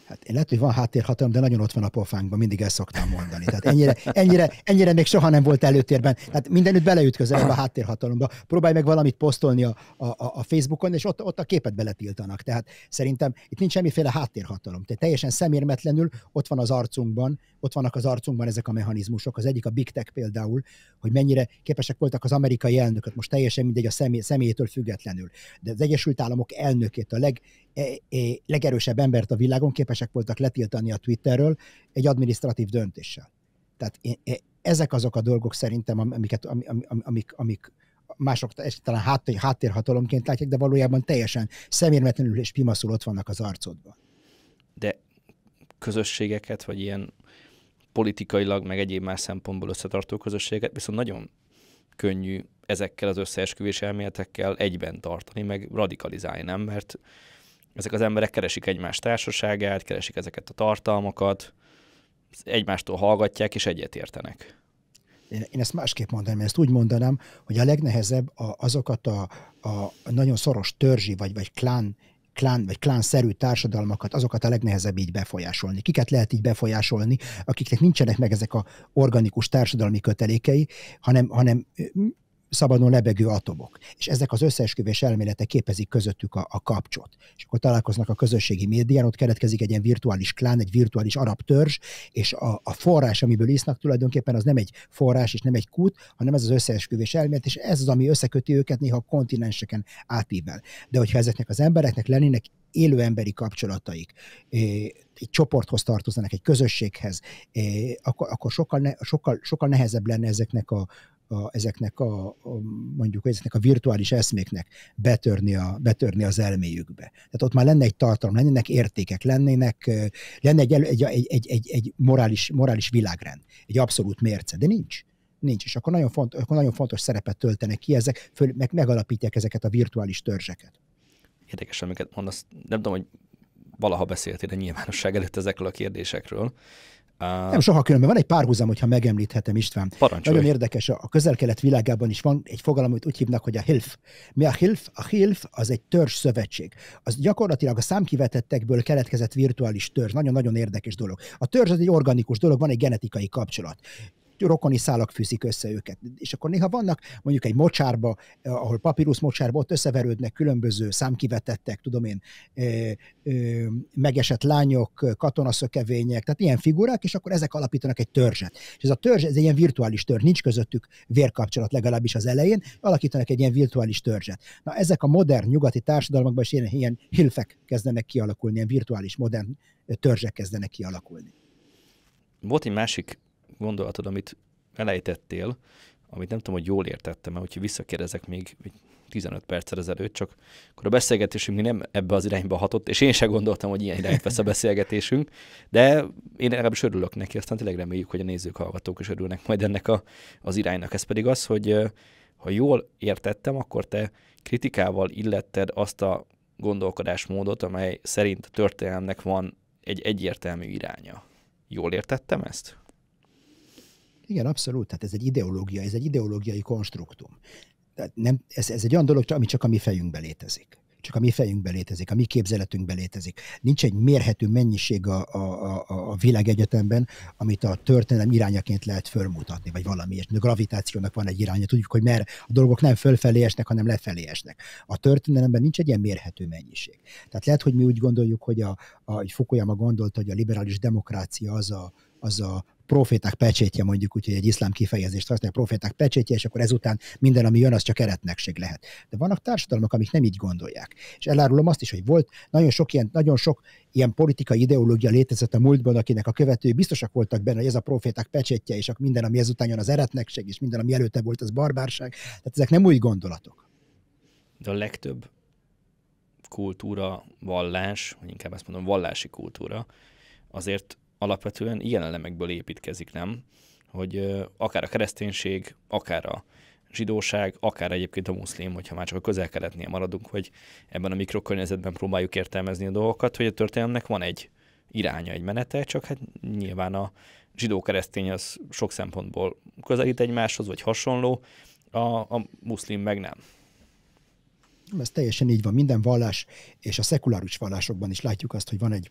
Hát lehet, hogy van háttérhatalom, de nagyon ott van a pofánkban, mindig ezt szoktam mondani. Tehát ennyire, ennyire, ennyire még soha nem volt előtérben. Tehát mindenütt beleütközel ebbe a háttérhatalomba. Próbálj meg valamit posztolni a, a, a Facebookon, és ott, ott a képet beletiltanak. Tehát szerintem itt nincs semmiféle háttérhatalom. Tehát teljesen szemérmetlenül ott van az arcunkban, ott vannak az arcunkban ezek a mechanizmusok. Az egyik a Big Tech például, hogy mennyire képesek voltak az amerikai elnököt, most teljesen mindegy a személy, személyétől függetlenül. De az Egyesült Államok elnökét, a leg, E, e, legerősebb embert a világon képesek voltak letiltani a Twitterről egy adminisztratív döntéssel. Tehát én, e, ezek azok a dolgok szerintem, amiket, amik, amik, amik mások talán háttérhatalomként látják, de valójában teljesen szemérmetlenül és pimaszul ott vannak az arcodban. De közösségeket, vagy ilyen politikailag, meg egyéb más szempontból összetartó közösségeket viszont nagyon könnyű ezekkel az összeesküvés elméletekkel egyben tartani, meg radikalizálni, nem? Mert ezek az emberek keresik egymás társaságát, keresik ezeket a tartalmakat, egymástól hallgatják és egyetértenek. Én ezt másképp mondanám, én ezt úgy mondanám, hogy a legnehezebb a, azokat a, a nagyon szoros törzsi vagy, vagy klán klán vagy klánszerű társadalmakat, azokat a legnehezebb így befolyásolni. Kiket lehet így befolyásolni, akiknek nincsenek meg ezek a organikus társadalmi kötelékei, hanem, hanem szabadon lebegő atomok. És ezek az összeesküvés elméletek képezik közöttük a, a kapcsot. És akkor találkoznak a közösségi médián, ott keletkezik egy ilyen virtuális klán, egy virtuális arab törzs, és a, a forrás, amiből isznak tulajdonképpen, az nem egy forrás és nem egy kút, hanem ez az összeesküvés elmélet, és ez az, ami összeköti őket néha a kontinenseken átível. De hogyha ezeknek az embereknek lennének élő emberi kapcsolataik, egy csoporthoz tartoznak, egy közösséghez, akkor, akkor sokkal, ne, sokkal, sokkal nehezebb lenne ezeknek a, a, ezeknek a, a mondjuk ezeknek a virtuális eszméknek betörni, a, betörni az elméjükbe. Tehát ott már lenne egy tartalom, lennének értékek, lennének, lenne egy, egy, egy, egy, egy, egy morális, morális világrend, egy abszolút mérce, de nincs. Nincs, és akkor nagyon, font, akkor nagyon fontos szerepet töltenek ki ezek, föl, meg megalapítják ezeket a virtuális törzseket. Érdekes, amiket mondasz. Nem tudom, hogy valaha beszéltél a nyilvánosság előtt ezekről a kérdésekről. Nem soha különben. Van egy párhuzam, hogyha megemlíthetem István. Parancsolj. Nagyon érdekes, a közel-kelet világában is van egy fogalom, amit úgy hívnak, hogy a HILF. Mi a HILF? A HILF az egy törzs szövetség. Az gyakorlatilag a számkivetettekből keletkezett virtuális törzs. Nagyon-nagyon érdekes dolog. A törzs az egy organikus dolog, van egy genetikai kapcsolat rokoni szálak fűzik össze őket. És akkor néha vannak mondjuk egy mocsárba, eh, ahol papírus mocsárba, ott összeverődnek különböző számkivetettek, tudom én, ö, eh, ö, eh, megesett lányok, katonaszökevények, tehát ilyen figurák, és akkor ezek alapítanak egy törzset. És ez a törzs, ez egy ilyen virtuális törzs, nincs közöttük vérkapcsolat legalábbis az elején, alakítanak egy ilyen virtuális törzset. Na ezek a modern nyugati társadalmakban is ilyen, ilyen hilfek kezdenek kialakulni, ilyen virtuális modern törzsek kezdenek kialakulni. Volt egy másik gondolatod, amit elejtettél, amit nem tudom, hogy jól értettem, mert hogyha visszakérdezek még 15 perccel ezelőtt, csak akkor a beszélgetésünk még nem ebbe az irányba hatott, és én sem gondoltam, hogy ilyen irányt vesz a beszélgetésünk, de én legalábbis örülök neki, aztán tényleg reméljük, hogy a nézők, hallgatók is örülnek majd ennek a, az iránynak. Ez pedig az, hogy ha jól értettem, akkor te kritikával illetted azt a gondolkodásmódot, amely szerint a történelemnek van egy egyértelmű iránya. Jól értettem ezt? Igen, abszolút. Tehát ez egy ideológia, ez egy ideológiai konstruktum. Tehát nem, ez, ez egy olyan dolog, ami csak a mi fejünkben létezik csak a mi fejünkben létezik, a mi képzeletünkben létezik. Nincs egy mérhető mennyiség a, a, a, a világegyetemben, amit a történelem irányaként lehet fölmutatni, vagy valami És A gravitációnak van egy iránya, tudjuk, hogy mert a dolgok nem fölfelé esnek, hanem lefelé esnek. A történelemben nincs egy ilyen mérhető mennyiség. Tehát lehet, hogy mi úgy gondoljuk, hogy a, a Fukuyama gondolta, hogy a liberális demokrácia az a, az a proféták pecsétje, mondjuk úgy, hogy egy iszlám kifejezést használják, proféták pecsétje, és akkor ezután minden, ami jön, az csak eretnekség lehet. De vannak társadalmak, amik nem így gondolják. És elárulom azt is, hogy volt nagyon sok ilyen, nagyon sok ilyen politikai ideológia létezett a múltban, akinek a követői biztosak voltak benne, hogy ez a proféták pecsétje, és akkor minden, ami ezután jön, az eretnekség, és minden, ami előtte volt, az barbárság. Tehát ezek nem új gondolatok. De a legtöbb kultúra, vallás, vagy inkább azt mondom, vallási kultúra, azért alapvetően ilyen elemekből építkezik, nem? Hogy akár a kereszténység, akár a zsidóság, akár egyébként a muszlim, hogyha már csak a közel-keletnél maradunk, hogy ebben a mikrokörnyezetben próbáljuk értelmezni a dolgokat, hogy a történelemnek van egy iránya, egy menete, csak hát nyilván a zsidó-keresztény az sok szempontból közelít egymáshoz, vagy hasonló, a, a muszlim meg nem. Ez teljesen így van. Minden vallás és a szekuláris vallásokban is látjuk azt, hogy van egy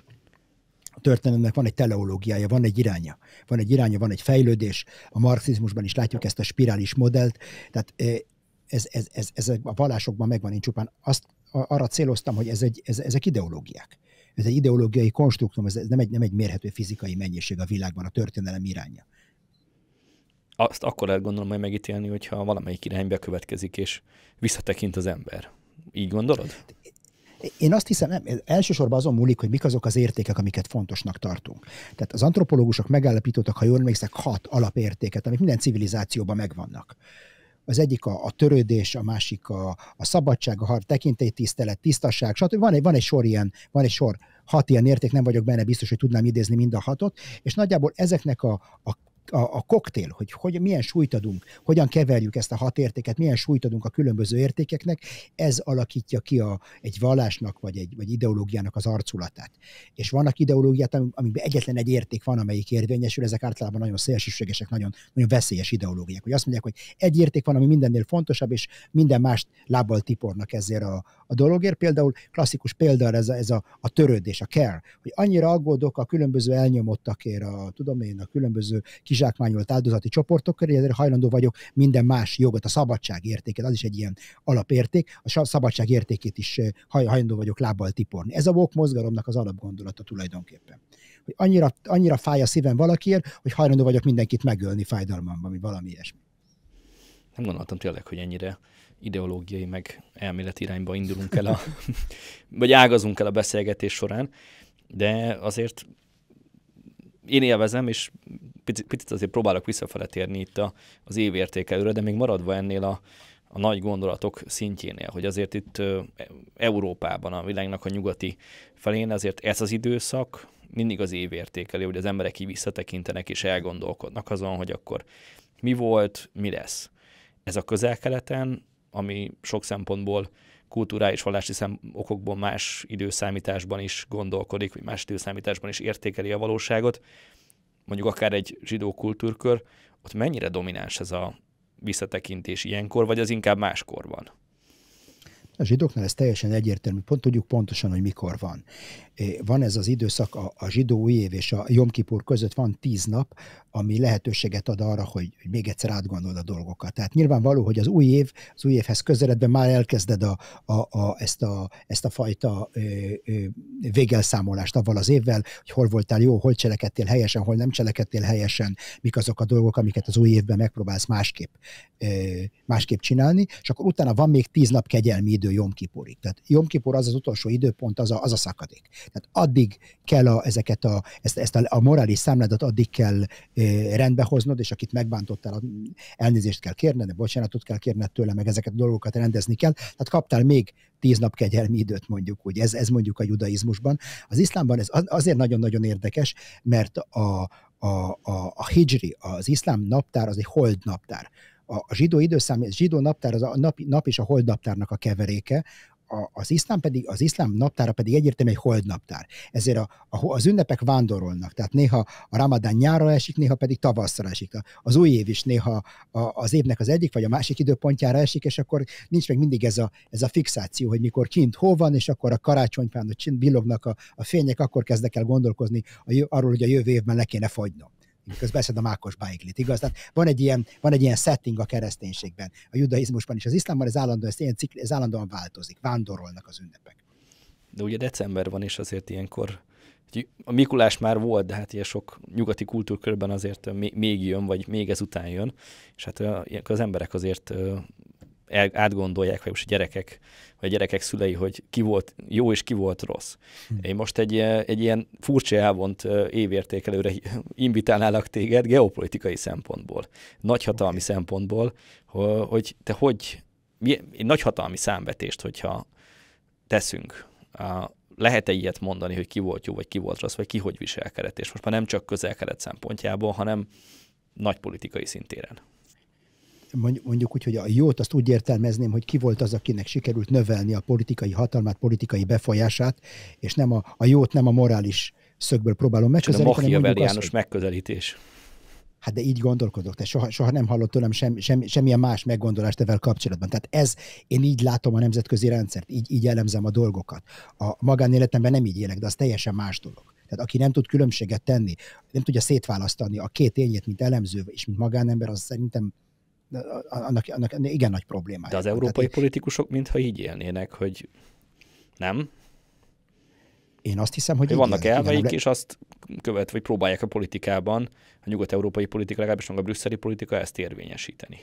történetnek van egy teleológiája, van egy iránya. Van egy iránya, van egy fejlődés. A marxizmusban is látjuk ezt a spirális modellt. Tehát eh, ez, ez, ez, ez a vallásokban megvan, én csupán azt, arra céloztam, hogy ez egy, ez, ezek ideológiák. Ez egy ideológiai konstruktum, ez nem egy, nem egy mérhető fizikai mennyiség a világban, a történelem iránya. Azt akkor lehet gondolom majd megítélni, hogyha valamelyik irányba következik, és visszatekint az ember. Így gondolod? Én azt hiszem, nem, elsősorban azon múlik, hogy mik azok az értékek, amiket fontosnak tartunk. Tehát az antropológusok megállapítottak, ha jól emlékszek, hat alapértéket, amik minden civilizációban megvannak. Az egyik a, a törődés, a másik a, a szabadság, a tekintélytisztelet, tisztasság, stb. Van egy, van egy sor ilyen, van egy sor hat ilyen érték, nem vagyok benne biztos, hogy tudnám idézni mind a hatot, és nagyjából ezeknek a, a a, a koktél, hogy, hogy milyen súlyt adunk, hogyan keverjük ezt a hat értéket, milyen súlyt adunk a különböző értékeknek, ez alakítja ki a, egy vallásnak vagy egy vagy ideológiának az arculatát. És vannak ideológiát, amikben egyetlen egy érték van, amelyik érvényesül, ezek általában nagyon szélsőségesek, nagyon, nagyon veszélyes ideológiák. Hogy azt mondják, hogy egy érték van, ami mindennél fontosabb, és minden mást lábbal tipornak ezért a, a dologért. Például klasszikus példa ez a, ez a, a törődés, a care, hogy annyira aggódok a különböző elnyomottakért, a tudom én, a különböző kizsákmányolt áldozati csoportok köré, ezért hajlandó vagyok minden más jogot, a szabadság értéket, az is egy ilyen alapérték, a szabadság értékét is hajlandó vagyok lábbal tiporni. Ez a vok mozgalomnak az alapgondolata tulajdonképpen. Hogy annyira, annyira fáj a szívem valakiért, hogy hajlandó vagyok mindenkit megölni fájdalmamban, vagy valami ilyesmi. Nem gondoltam tényleg, hogy ennyire ideológiai, meg elméleti irányba indulunk el, a, vagy ágazunk el a beszélgetés során, de azért én élvezem, és picit, picit azért próbálok visszafele térni itt a, az évértékelőre, de még maradva ennél a, a nagy gondolatok szintjénél, hogy azért itt Európában, a világnak a nyugati felén azért ez az időszak mindig az évértékelő, hogy az emberek így visszatekintenek és elgondolkodnak azon, hogy akkor mi volt, mi lesz. Ez a közel-keleten, ami sok szempontból kulturális és vallási szem okokból más időszámításban is gondolkodik, vagy más időszámításban is értékeli a valóságot, mondjuk akár egy zsidó kultúrkör, ott mennyire domináns ez a visszatekintés ilyenkor, vagy az inkább máskor van? A zsidóknál ez teljesen egyértelmű, pont tudjuk pontosan, hogy mikor van. Van ez az időszak, a, a zsidó új év és a Jomkipur között van tíz nap, ami lehetőséget ad arra, hogy, hogy még egyszer átgondold a dolgokat. Tehát nyilvánvaló, hogy az új év, az új évhez közeledben már elkezded a, a, a, ezt, a, ezt a fajta ö, ö, végelszámolást avval az évvel, hogy hol voltál jó, hol cselekedtél helyesen, hol nem cselekedtél helyesen, mik azok a dolgok, amiket az új évben megpróbálsz másképp, ö, másképp csinálni, és akkor utána van még tíz nap kegyelmi idő Jomkipurig. Tehát Jomkipur az az utolsó időpont, az a, az a szakadék. Tehát addig kell a, ezeket a, ezt, ezt a, a morális számládat addig kell rendbehoznod, és akit megbántottál, elnézést kell kérned, bocsánatot kell kérned tőle, meg ezeket a dolgokat rendezni kell. Tehát kaptál még tíz nap kegyelmi időt mondjuk, hogy ez, ez mondjuk a judaizmusban. Az iszlámban ez azért nagyon-nagyon érdekes, mert a, a, a, a hijri, az iszlám naptár az egy hold naptár a zsidó időszám, a zsidó naptár, az a nap, nap és a hold naptárnak a keveréke, a, az iszlám pedig, az iszlám naptára pedig egyértelmű egy holdnaptár. Ezért a, a, az ünnepek vándorolnak, tehát néha a ramadán nyára esik, néha pedig tavasszal esik. Az új év is néha a, az évnek az egyik vagy a másik időpontjára esik, és akkor nincs meg mindig ez a, ez a fixáció, hogy mikor kint hol van, és akkor a karácsonyfán, hogy billognak a, a fények, akkor kezdek el gondolkozni a, arról, hogy a jövő évben le kéne fogynom miközben eszed a mákos bájiklit, igaz? Tehát van egy, ilyen, van egy ilyen setting a kereszténységben, a judaizmusban is, az iszlámban ez állandóan, ez, cikl, ez állandóan változik, vándorolnak az ünnepek. De ugye december van, és azért ilyenkor a Mikulás már volt, de hát ilyen sok nyugati kultúrkörben azért még jön, vagy még ezután jön, és hát az emberek azért el, átgondolják, vagy most a gyerekek, vagy a gyerekek szülei, hogy ki volt jó és ki volt rossz. Hm. Én most egy, egy ilyen furcsa elvont évértékelőre invitálnálak téged geopolitikai szempontból, nagyhatalmi okay. szempontból, hogy te hogy, egy nagyhatalmi számvetést, hogyha teszünk, lehet-e ilyet mondani, hogy ki volt jó, vagy ki volt rossz, vagy ki hogy viselkedett, és most már nem csak közel szempontjából, hanem nagy politikai szintéren mondjuk úgy, hogy a jót azt úgy értelmezném, hogy ki volt az, akinek sikerült növelni a politikai hatalmát, politikai befolyását, és nem a, a jót nem a morális szögből próbálom megközelíteni. mafia János hogy... megközelítés. Hát de így gondolkodok, te soha, soha nem hallott tőlem sem, sem, semmilyen más meggondolást evel kapcsolatban. Tehát ez, én így látom a nemzetközi rendszert, így, így elemzem a dolgokat. A magánéletemben nem így élek, de az teljesen más dolog. Tehát aki nem tud különbséget tenni, nem tudja szétválasztani a két tényét, mint elemző és mint magánember, az szerintem annak, annak igen nagy problémája. De az van. európai Tehát, politikusok mintha így élnének, hogy nem? Én azt hiszem, hogy... hogy igen, vannak elveik, igen, és azt követ, vagy próbálják a politikában, a nyugat-európai politika, legalábbis a brüsszeli politika ezt érvényesíteni.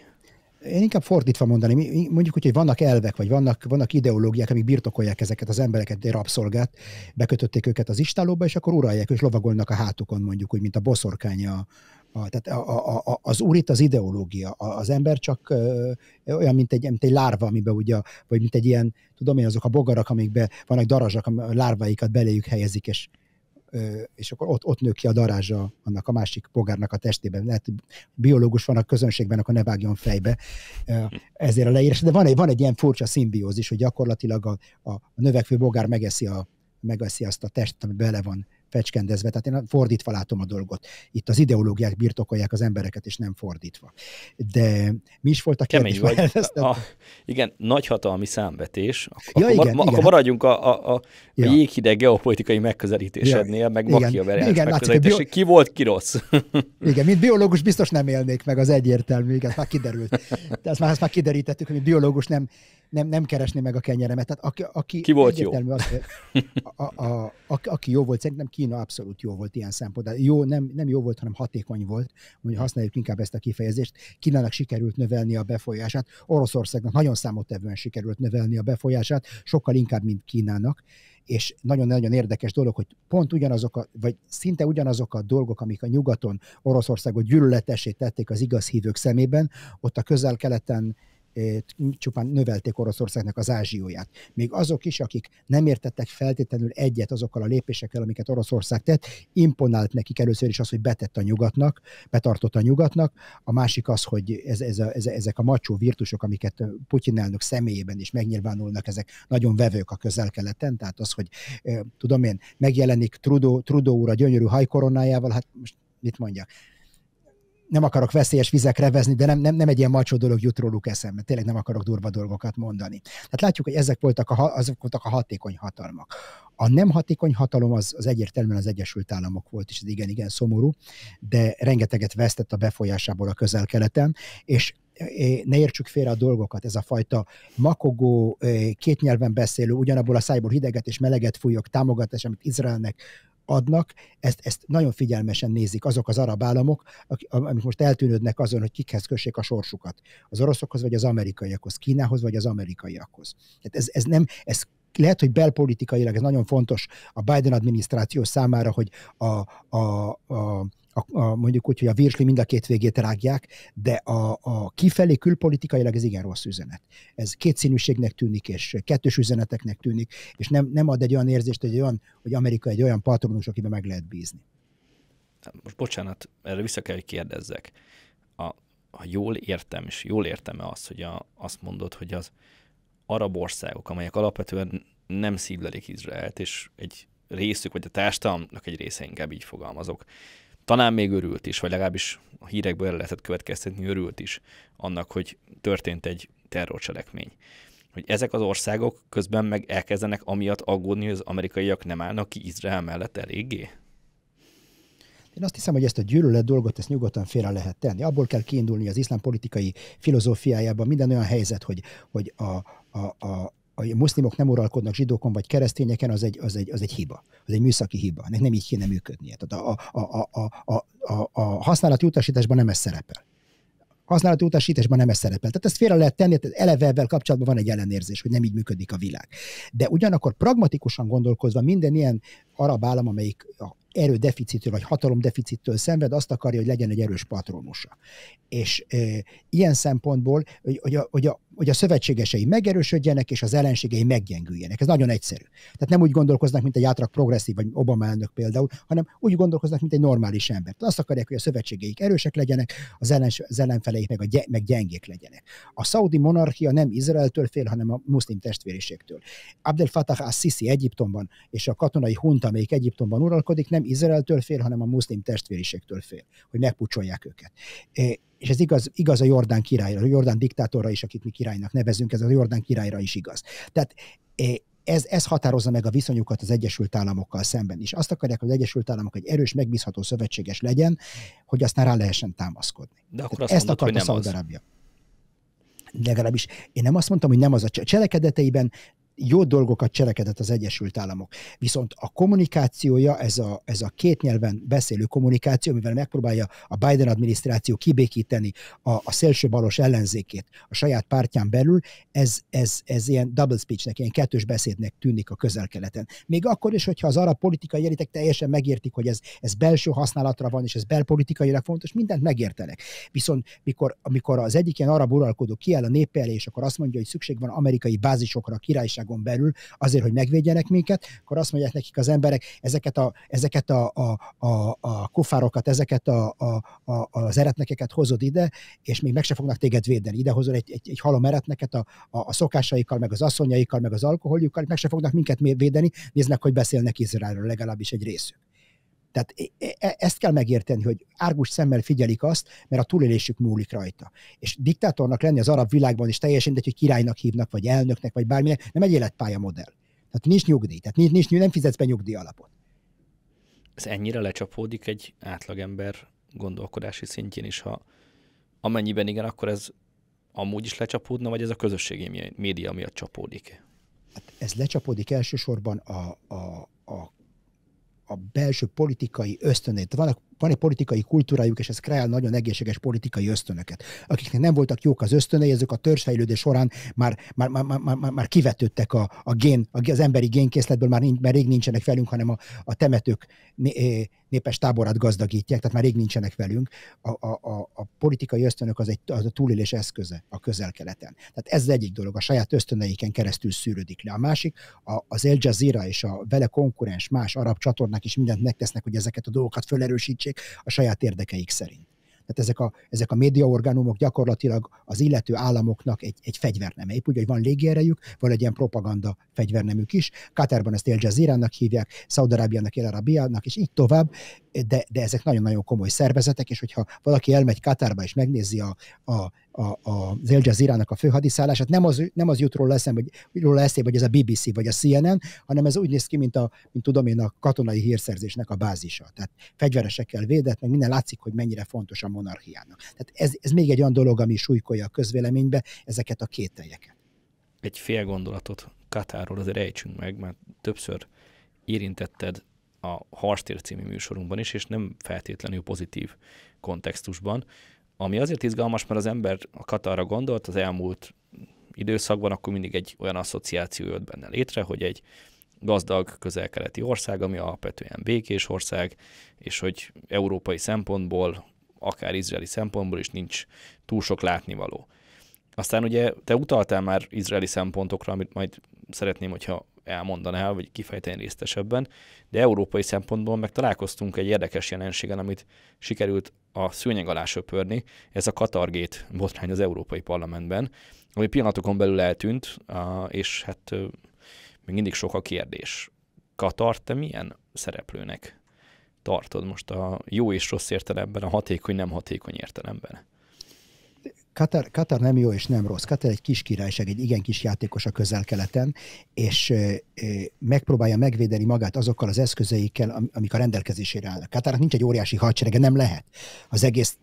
Én inkább fordítva mondani, mondjuk hogy vannak elvek, vagy vannak, vannak ideológiák, amik birtokolják ezeket az embereket, de rabszolgát, bekötötték őket az istálóba, és akkor uralják, és lovagolnak a hátukon, mondjuk úgy, mint a boszorkány a, a, tehát a, a, a, az úr itt az ideológia, a, az ember csak ö, olyan, mint egy, mint egy lárva, amiben ugye, vagy mint egy ilyen, tudom én, azok a bogarak, amikben vannak darazsak, a lárváikat beléjük helyezik, és, ö, és akkor ott, ott nő ki a darázsa annak a másik bogárnak a testében. Lehet, hogy biológus van a közönségben, akkor ne vágjon fejbe ezért a leírás. De van egy, van egy ilyen furcsa szimbiózis, hogy gyakorlatilag a, a, növekvő bogár megeszi a, megeszi azt a testet, ami bele van fecskendezve, tehát én fordítva látom a dolgot. Itt az ideológiák birtokolják az embereket, és nem fordítva. De mi is volt a kérdés? Kemény vagy. Ezt a, igen, nagyhatalmi számvetés. Ja, akkor, igen, ma, igen. akkor maradjunk a, a, a ja. jéghideg geopolitikai megközelítésednél, ja. meg Machiavelliás megközelítés. Bio... Ki volt, ki rossz? igen, mint biológus biztos nem élnék meg az egyértelmű, igen, már kiderült. De ezt már, ezt már kiderítettük, hogy biológus nem nem, nem keresné meg a kenyeremet. Tehát aki, aki Ki volt jó? Az, a, a, a, a, aki jó volt, szerintem Kína abszolút jó volt ilyen szempontból. Jó, nem, nem jó volt, hanem hatékony volt, mondjuk hm. használjuk inkább ezt a kifejezést. Kínának sikerült növelni a befolyását, Oroszországnak nagyon számottevően sikerült növelni a befolyását, sokkal inkább, mint Kínának és nagyon-nagyon érdekes dolog, hogy pont ugyanazok, a, vagy szinte ugyanazok a dolgok, amik a nyugaton Oroszországot gyűlöletesé tették az igaz hívők szemében, ott a közel-keleten csupán növelték Oroszországnak az ázsióját. Még azok is, akik nem értettek feltétlenül egyet azokkal a lépésekkel, amiket Oroszország tett, imponált nekik először is az, hogy betett a nyugatnak, betartott a nyugatnak, a másik az, hogy ez, ez a, ez, ezek a macsó virtusok, amiket Putyin elnök személyében is megnyilvánulnak, ezek nagyon vevők a közel-keleten, tehát az, hogy tudom én, megjelenik Trudeau, Trudeau úr a gyönyörű hajkoronájával, hát most mit mondjak, nem akarok veszélyes vizekre vezni, de nem, nem, nem egy ilyen macsó dolog jut róluk eszembe. Tényleg nem akarok durva dolgokat mondani. Tehát látjuk, hogy ezek voltak a, azok voltak a hatékony hatalmak. A nem hatékony hatalom az, az egyértelműen az Egyesült Államok volt, és ez igen-igen szomorú, de rengeteget vesztett a befolyásából a közel-keleten, és ne értsük félre a dolgokat, ez a fajta makogó, két nyelven beszélő, ugyanabból a szájból hideget és meleget fújok támogatás, amit Izraelnek adnak, ezt, ezt nagyon figyelmesen nézik azok az arab államok, amik most eltűnődnek azon, hogy kikhez kössék a sorsukat. Az oroszokhoz, vagy az amerikaiakhoz, Kínához, vagy az amerikaiakhoz. Tehát ez, ez nem, ez lehet, hogy belpolitikailag ez nagyon fontos a Biden adminisztráció számára, hogy a, a, a a, a, mondjuk úgy, hogy a virsli mind a két végét rágják, de a, a kifelé külpolitikailag ez igen rossz üzenet. Ez kétszínűségnek tűnik, és kettős üzeneteknek tűnik, és nem, nem ad egy olyan érzést, hogy, olyan, hogy Amerika egy olyan patronus, akiben meg lehet bízni. Most bocsánat, erre vissza kell, hogy kérdezzek. A, ha jól értem, és jól értem-e azt, hogy a, azt mondod, hogy az arab országok, amelyek alapvetően nem szívlelik Izraelt, és egy részük, vagy a társadalomnak egy része, inkább így fogalmazok, talán még örült is, vagy legalábbis a hírekből el lehetett következtetni, örült is annak, hogy történt egy terrorcselekmény. Hogy ezek az országok közben meg elkezdenek amiatt aggódni, hogy az amerikaiak nem állnak ki Izrael mellett eléggé? Én azt hiszem, hogy ezt a gyűlölet dolgot, ezt nyugodtan félre lehet tenni. Abból kell kiindulni az iszlám politikai filozófiájában minden olyan helyzet, hogy, hogy a, a, a, a muszlimok nem uralkodnak zsidókon vagy keresztényeken, az egy, az egy, az egy hiba. Az egy műszaki hiba. Nek nem így kéne működnie. Tehát a, a, a, a, a, a használati utasításban nem ez szerepel használati utasításban nem ez szerepel. Tehát ezt félre lehet tenni, tehát eleve ebben kapcsolatban van egy ellenérzés, hogy nem így működik a világ. De ugyanakkor pragmatikusan gondolkozva minden ilyen arab állam, amelyik erődeficittől vagy hatalomdeficittől szenved, azt akarja, hogy legyen egy erős patronusa. És e, ilyen szempontból, hogy, hogy, a, hogy a, hogy a szövetségesei megerősödjenek, és az ellenségei meggyengüljenek. Ez nagyon egyszerű. Tehát nem úgy gondolkoznak, mint egy átrak progresszív, vagy Obama elnök például, hanem úgy gondolkoznak, mint egy normális ember. Tehát azt akarják, hogy a szövetségeik erősek legyenek, az, ellens, az ellenfeleik meg, a gy- meg gyengék legyenek. A szaudi monarchia nem Izraeltől fél, hanem a muszlim testvériségtől. Abdel Fattah al-Sisi Egyiptomban és a katonai hunta, amelyik Egyiptomban uralkodik, nem Izraeltől fél, hanem a muszlim testvériségtől fél, hogy megpucsolják őket és ez igaz, igaz a Jordán királyra, a Jordán diktátorra is, akit mi királynak nevezünk, ez a Jordán királyra is igaz. Tehát e, ez, ez határozza meg a viszonyukat az Egyesült Államokkal szemben is. Azt akarják, hogy az Egyesült Államok egy erős, megbízható szövetséges legyen, hogy aztán rá lehessen támaszkodni. De akkor azt ezt akarta Szaudarábia. Legalábbis én nem azt mondtam, hogy nem az a cselekedeteiben, jó dolgokat cselekedett az Egyesült Államok. Viszont a kommunikációja, ez a, ez a két nyelven beszélő kommunikáció, mivel megpróbálja a Biden adminisztráció kibékíteni a, a szélső balos ellenzékét a saját pártján belül, ez, ez, ez ilyen double speechnek, ilyen kettős beszédnek tűnik a közelkeleten. Még akkor is, hogyha az arab politikai elitek teljesen megértik, hogy ez, ez belső használatra van, és ez belpolitikailag fontos, mindent megértenek. Viszont mikor, amikor az egyik ilyen arab uralkodó kiáll a néppel, és akkor azt mondja, hogy szükség van amerikai bázisokra, királyság országon belül azért, hogy megvédjenek minket, akkor azt mondják nekik az emberek, ezeket a, ezeket a, a, a, a kofárokat, ezeket a, a, a, az eretnekeket hozod ide, és még meg se fognak téged védeni. Ide hozol egy, egy, egy halom eretneket a, a, a szokásaikkal, meg az asszonyaikkal, meg az alkoholjukkal, meg se fognak minket védeni, néznek, hogy beszélnek Izraelről legalábbis egy részük. Tehát e, e, e, ezt kell megérteni, hogy árgus szemmel figyelik azt, mert a túlélésük múlik rajta. És diktátornak lenni az arab világban is teljesen de hogy királynak hívnak, vagy elnöknek, vagy bármilyen, nem egy életpálya modell. Tehát nincs nyugdíj, tehát nincs, nincs, nem fizetsz be nyugdíj alapot. Ez ennyire lecsapódik egy átlagember gondolkodási szintjén is, ha amennyiben igen, akkor ez amúgy is lecsapódna, vagy ez a közösségi média miatt csapódik? Hát ez lecsapódik elsősorban a, a, a a belső politikai ösztönét. Vannak van egy politikai kultúrájuk, és ez kreál nagyon egészséges politikai ösztönöket. Akiknek nem voltak jók az ösztönei, ezek a törzsfejlődés során már, már, már, már, már, már kivetődtek a, a gén, az emberi génkészletből, már, már rég nincsenek velünk, hanem a, a temetők népes táborát gazdagítják, tehát már rég nincsenek velünk. A, a, a, a politikai ösztönök az, egy, az a túlélés eszköze a közel-keleten. Tehát ez az egyik dolog, a saját ösztöneiken keresztül szűrődik le. A másik, a, az El Jazeera és a vele konkurens más arab csatornák is mindent megtesznek, hogy ezeket a dolgokat felerősítsék tessék, a saját érdekeik szerint. Tehát ezek a, ezek a médiaorganumok gyakorlatilag az illető államoknak egy, egy fegyverneme. Épp úgy, hogy van légierejük, van egy ilyen propaganda fegyvernemük is. Katarban ezt El Jazeera-nak hívják, Szaudarábiának, El Arabiának, és így tovább, de, de ezek nagyon-nagyon komoly szervezetek, és hogyha valaki elmegy Katárba és megnézi a, a a, a, az El Jazeera-nak a nem az, nem az jut róla eszembe, hogy, róla eszébe, vagy ez a BBC vagy a CNN, hanem ez úgy néz ki, mint, a, mint tudom én, a katonai hírszerzésnek a bázisa. Tehát fegyveresekkel védett, meg minden látszik, hogy mennyire fontos a monarchiának. Tehát ez, ez még egy olyan dolog, ami súlykolja a közvéleménybe ezeket a kételjeket. Egy fél gondolatot Katáról azért ejtsünk meg, mert többször érintetted a Harstér című műsorunkban is, és nem feltétlenül pozitív kontextusban ami azért izgalmas, mert az ember a Katarra gondolt az elmúlt időszakban, akkor mindig egy olyan asszociáció jött benne létre, hogy egy gazdag közel-keleti ország, ami alapvetően békés ország, és hogy európai szempontból, akár izraeli szempontból is nincs túl sok látnivaló. Aztán ugye te utaltál már izraeli szempontokra, amit majd szeretném, hogyha elmondanál, vagy kifejteni résztesebben, de európai szempontból meg találkoztunk egy érdekes jelenségen, amit sikerült a szőnyeg alá söpörni, ez a Katargét botrány az Európai Parlamentben, ami pillanatokon belül eltűnt, és hát még mindig sok a kérdés. Katar, te milyen szereplőnek tartod most a jó és rossz értelemben, a hatékony, nem hatékony értelemben? Katar, Katar nem jó és nem rossz. Katar egy kis királyság, egy igen kis játékos a közel-keleten, és megpróbálja megvédeni magát azokkal az eszközeikkel, amik a rendelkezésére állnak. Katarnak nincs egy óriási hadserege, nem lehet. Az egész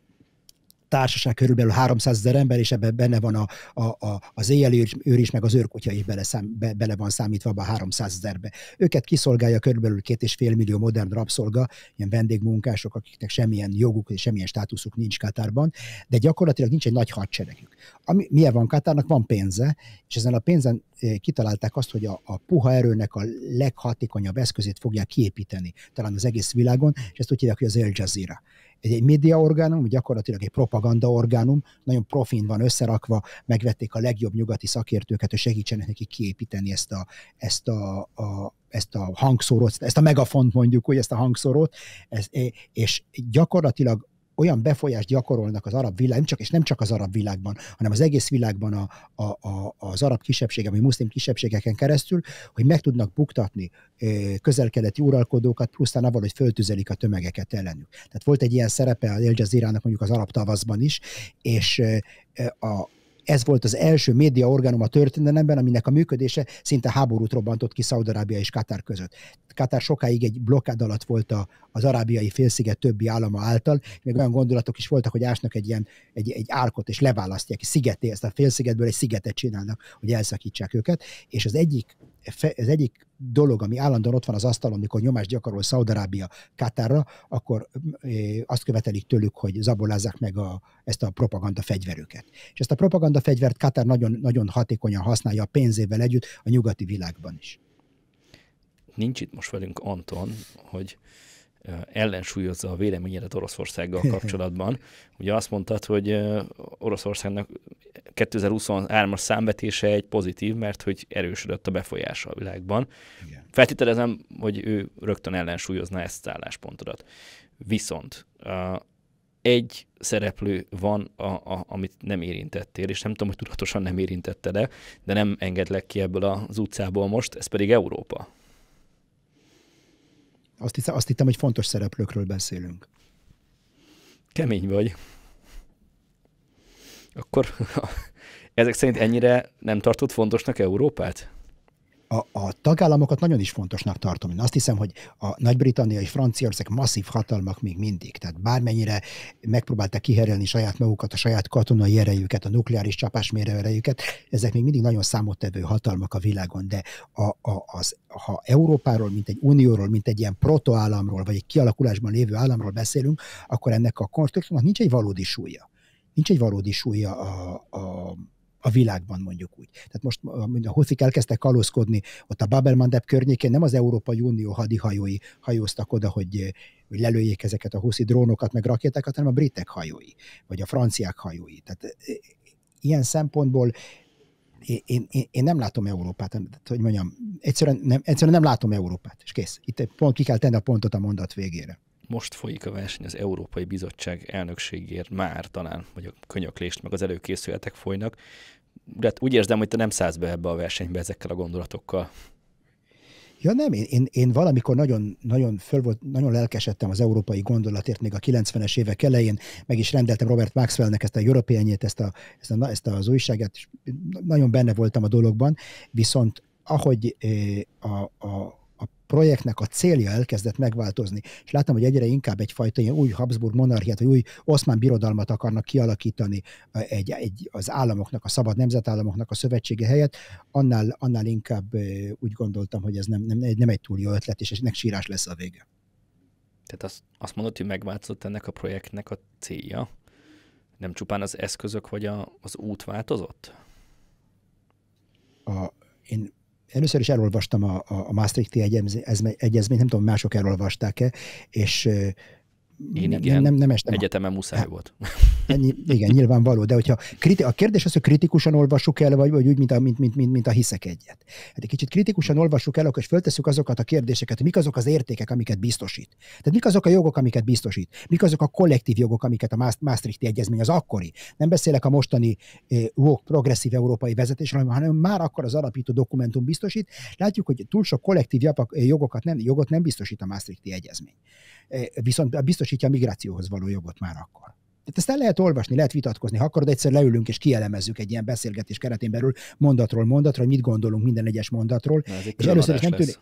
társaság körülbelül 300 ezer ember, és ebben benne van a, a, a, az éjjeli őr, őr is, meg az őrkutya is bele, szám, be, bele van számítva abba a 300 ezerbe. Őket kiszolgálja körülbelül két és fél millió modern rabszolga, ilyen vendégmunkások, akiknek semmilyen joguk és semmilyen státuszuk nincs Katárban, de gyakorlatilag nincs egy nagy hadseregük. Ami, milyen van Katárnak? Van pénze, és ezen a pénzen eh, kitalálták azt, hogy a, a puha erőnek a leghatékonyabb eszközét fogják kiépíteni talán az egész világon, és ezt úgy hívják, hogy az El Jazeera egy, egy média orgánum, gyakorlatilag egy propaganda orgánum, nagyon profin van összerakva, megvették a legjobb nyugati szakértőket, hogy segítsenek neki kiépíteni ezt a, ezt a, a ezt a hangszórót, ezt a megafont mondjuk, hogy ezt a hangszórót, ez, és gyakorlatilag olyan befolyást gyakorolnak az arab világ, nem csak, és nem csak az arab világban, hanem az egész világban a, a, a, az arab kisebbség, ami muszlim kisebbségeken keresztül, hogy meg tudnak buktatni közelkedeti uralkodókat, pusztán avval, hogy föltüzelik a tömegeket ellenük. Tehát volt egy ilyen szerepe az El Jazeera-nak mondjuk az arab tavaszban is, és a, ez volt az első média orgánum a történelemben, aminek a működése szinte háborút robbantott ki Szaudarábia és Katár között. Katár sokáig egy blokkád alatt volt a, az arábiai félsziget többi állama által, még olyan gondolatok is voltak, hogy ásnak egy ilyen egy, egy árkot, és leválasztják, szigeté, ezt a félszigetből egy szigetet csinálnak, hogy elszakítsák őket. És az egyik az egyik dolog, ami állandóan ott van az asztalon, amikor nyomást gyakorol Szaudarábia Katarra, akkor azt követelik tőlük, hogy zabolázzák meg a, ezt a propaganda fegyverüket. És ezt a propaganda fegyvert Katar nagyon, nagyon hatékonyan használja a pénzével együtt a nyugati világban is. Nincs itt most velünk Anton, hogy Eh, ellensúlyozza a véleményedet Oroszországgal kapcsolatban. Ugye azt mondtad, hogy eh, Oroszországnak 2023-as számvetése egy pozitív, mert hogy erősödött a befolyása a világban. Igen. Feltételezem, hogy ő rögtön ellensúlyozna ezt az álláspontodat. Viszont eh, egy szereplő van, a, a, amit nem érintettél, és nem tudom, hogy tudatosan nem érintette de de nem engedlek ki ebből az utcából most, ez pedig Európa. Azt, hittem, azt hittem, hogy fontos szereplőkről beszélünk. Kemény vagy. Akkor ezek szerint ennyire nem tartott fontosnak Európát? a, a tagállamokat nagyon is fontosnak tartom. Én azt hiszem, hogy a Nagy-Britannia és Franciaország masszív hatalmak még mindig. Tehát bármennyire megpróbálták kiherelni saját magukat, a saját katonai erejüket, a nukleáris csapásmérő erejüket, ezek még mindig nagyon számottevő hatalmak a világon, de a, a, az, ha Európáról, mint egy unióról, mint egy ilyen protoállamról, vagy egy kialakulásban lévő államról beszélünk, akkor ennek a konstrukciónak nincs egy valódi súlya. Nincs egy valódi súlya a, a a világban, mondjuk úgy. Tehát most, a huszik elkezdtek kalózkodni, ott a Babelmandep környékén nem az Európai Unió hadihajói hajóztak oda, hogy hogy lelőjék ezeket a huszi drónokat, meg rakétákat, hanem a britek hajói, vagy a franciák hajói. Tehát e, e, ilyen szempontból én, én, én nem látom Európát, tehát, hogy mondjam, egyszerűen nem, egyszerűen nem látom Európát, és kész. Itt pont ki kell tenni a pontot a mondat végére most folyik a verseny az Európai Bizottság elnökségért már talán, vagy a könyöklést, meg az előkészületek folynak, de hát úgy érzem, hogy te nem szállsz be ebbe a versenybe ezekkel a gondolatokkal. Ja nem, én, én, én valamikor nagyon, nagyon föl volt, nagyon lelkesedtem az európai gondolatért még a 90-es évek elején, meg is rendeltem Robert Maxwellnek ezt a Europeanjét, ezt, a, ezt, a, ezt az újságát, és nagyon benne voltam a dologban, viszont ahogy eh, a, a projektnek a célja elkezdett megváltozni. És látom, hogy egyre inkább egyfajta ilyen új Habsburg monarchiát, vagy új oszmán birodalmat akarnak kialakítani egy, egy, az államoknak, a szabad nemzetállamoknak a szövetsége helyett, annál, annál inkább úgy gondoltam, hogy ez nem, nem, nem egy túl jó ötlet, és ennek sírás lesz a vége. Tehát azt, azt mondod, hogy megváltozott ennek a projektnek a célja? Nem csupán az eszközök vagy a, az út változott? A, én először is elolvastam a, a, Maastrichti egyezményt, nem tudom, mások elolvasták-e, és én nem, igen. Nem, nem estem. Egyetemen muszáj hát, volt. Ennyi, igen, nyilvánvaló, de hogyha kriti- a kérdés az, hogy kritikusan olvassuk el, vagy, vagy úgy, mint a, mint, mint, mint, mint a hiszek egyet. Hát egy kicsit kritikusan olvassuk el, akkor és föltesszük azokat a kérdéseket, hogy mik azok az értékek, amiket biztosít. Tehát mik azok a jogok, amiket biztosít. Mik azok a kollektív jogok, amiket a Maastrichti Egyezmény az akkori. Nem beszélek a mostani eh, progresszív európai vezetésről, hanem már akkor az alapító dokumentum biztosít. Látjuk, hogy túl sok kollektív eh, jogokat nem, jogot nem biztosít a Maastrichti Egyezmény. E, viszont biztosítja a migrációhoz való jogot már akkor. Tehát ezt el lehet olvasni, lehet vitatkozni, ha akarod, egyszer leülünk és kielemezzük egy ilyen beszélgetés keretén belül mondatról mondatra, hogy mit gondolunk minden egyes mondatról. És először is nem tűnik,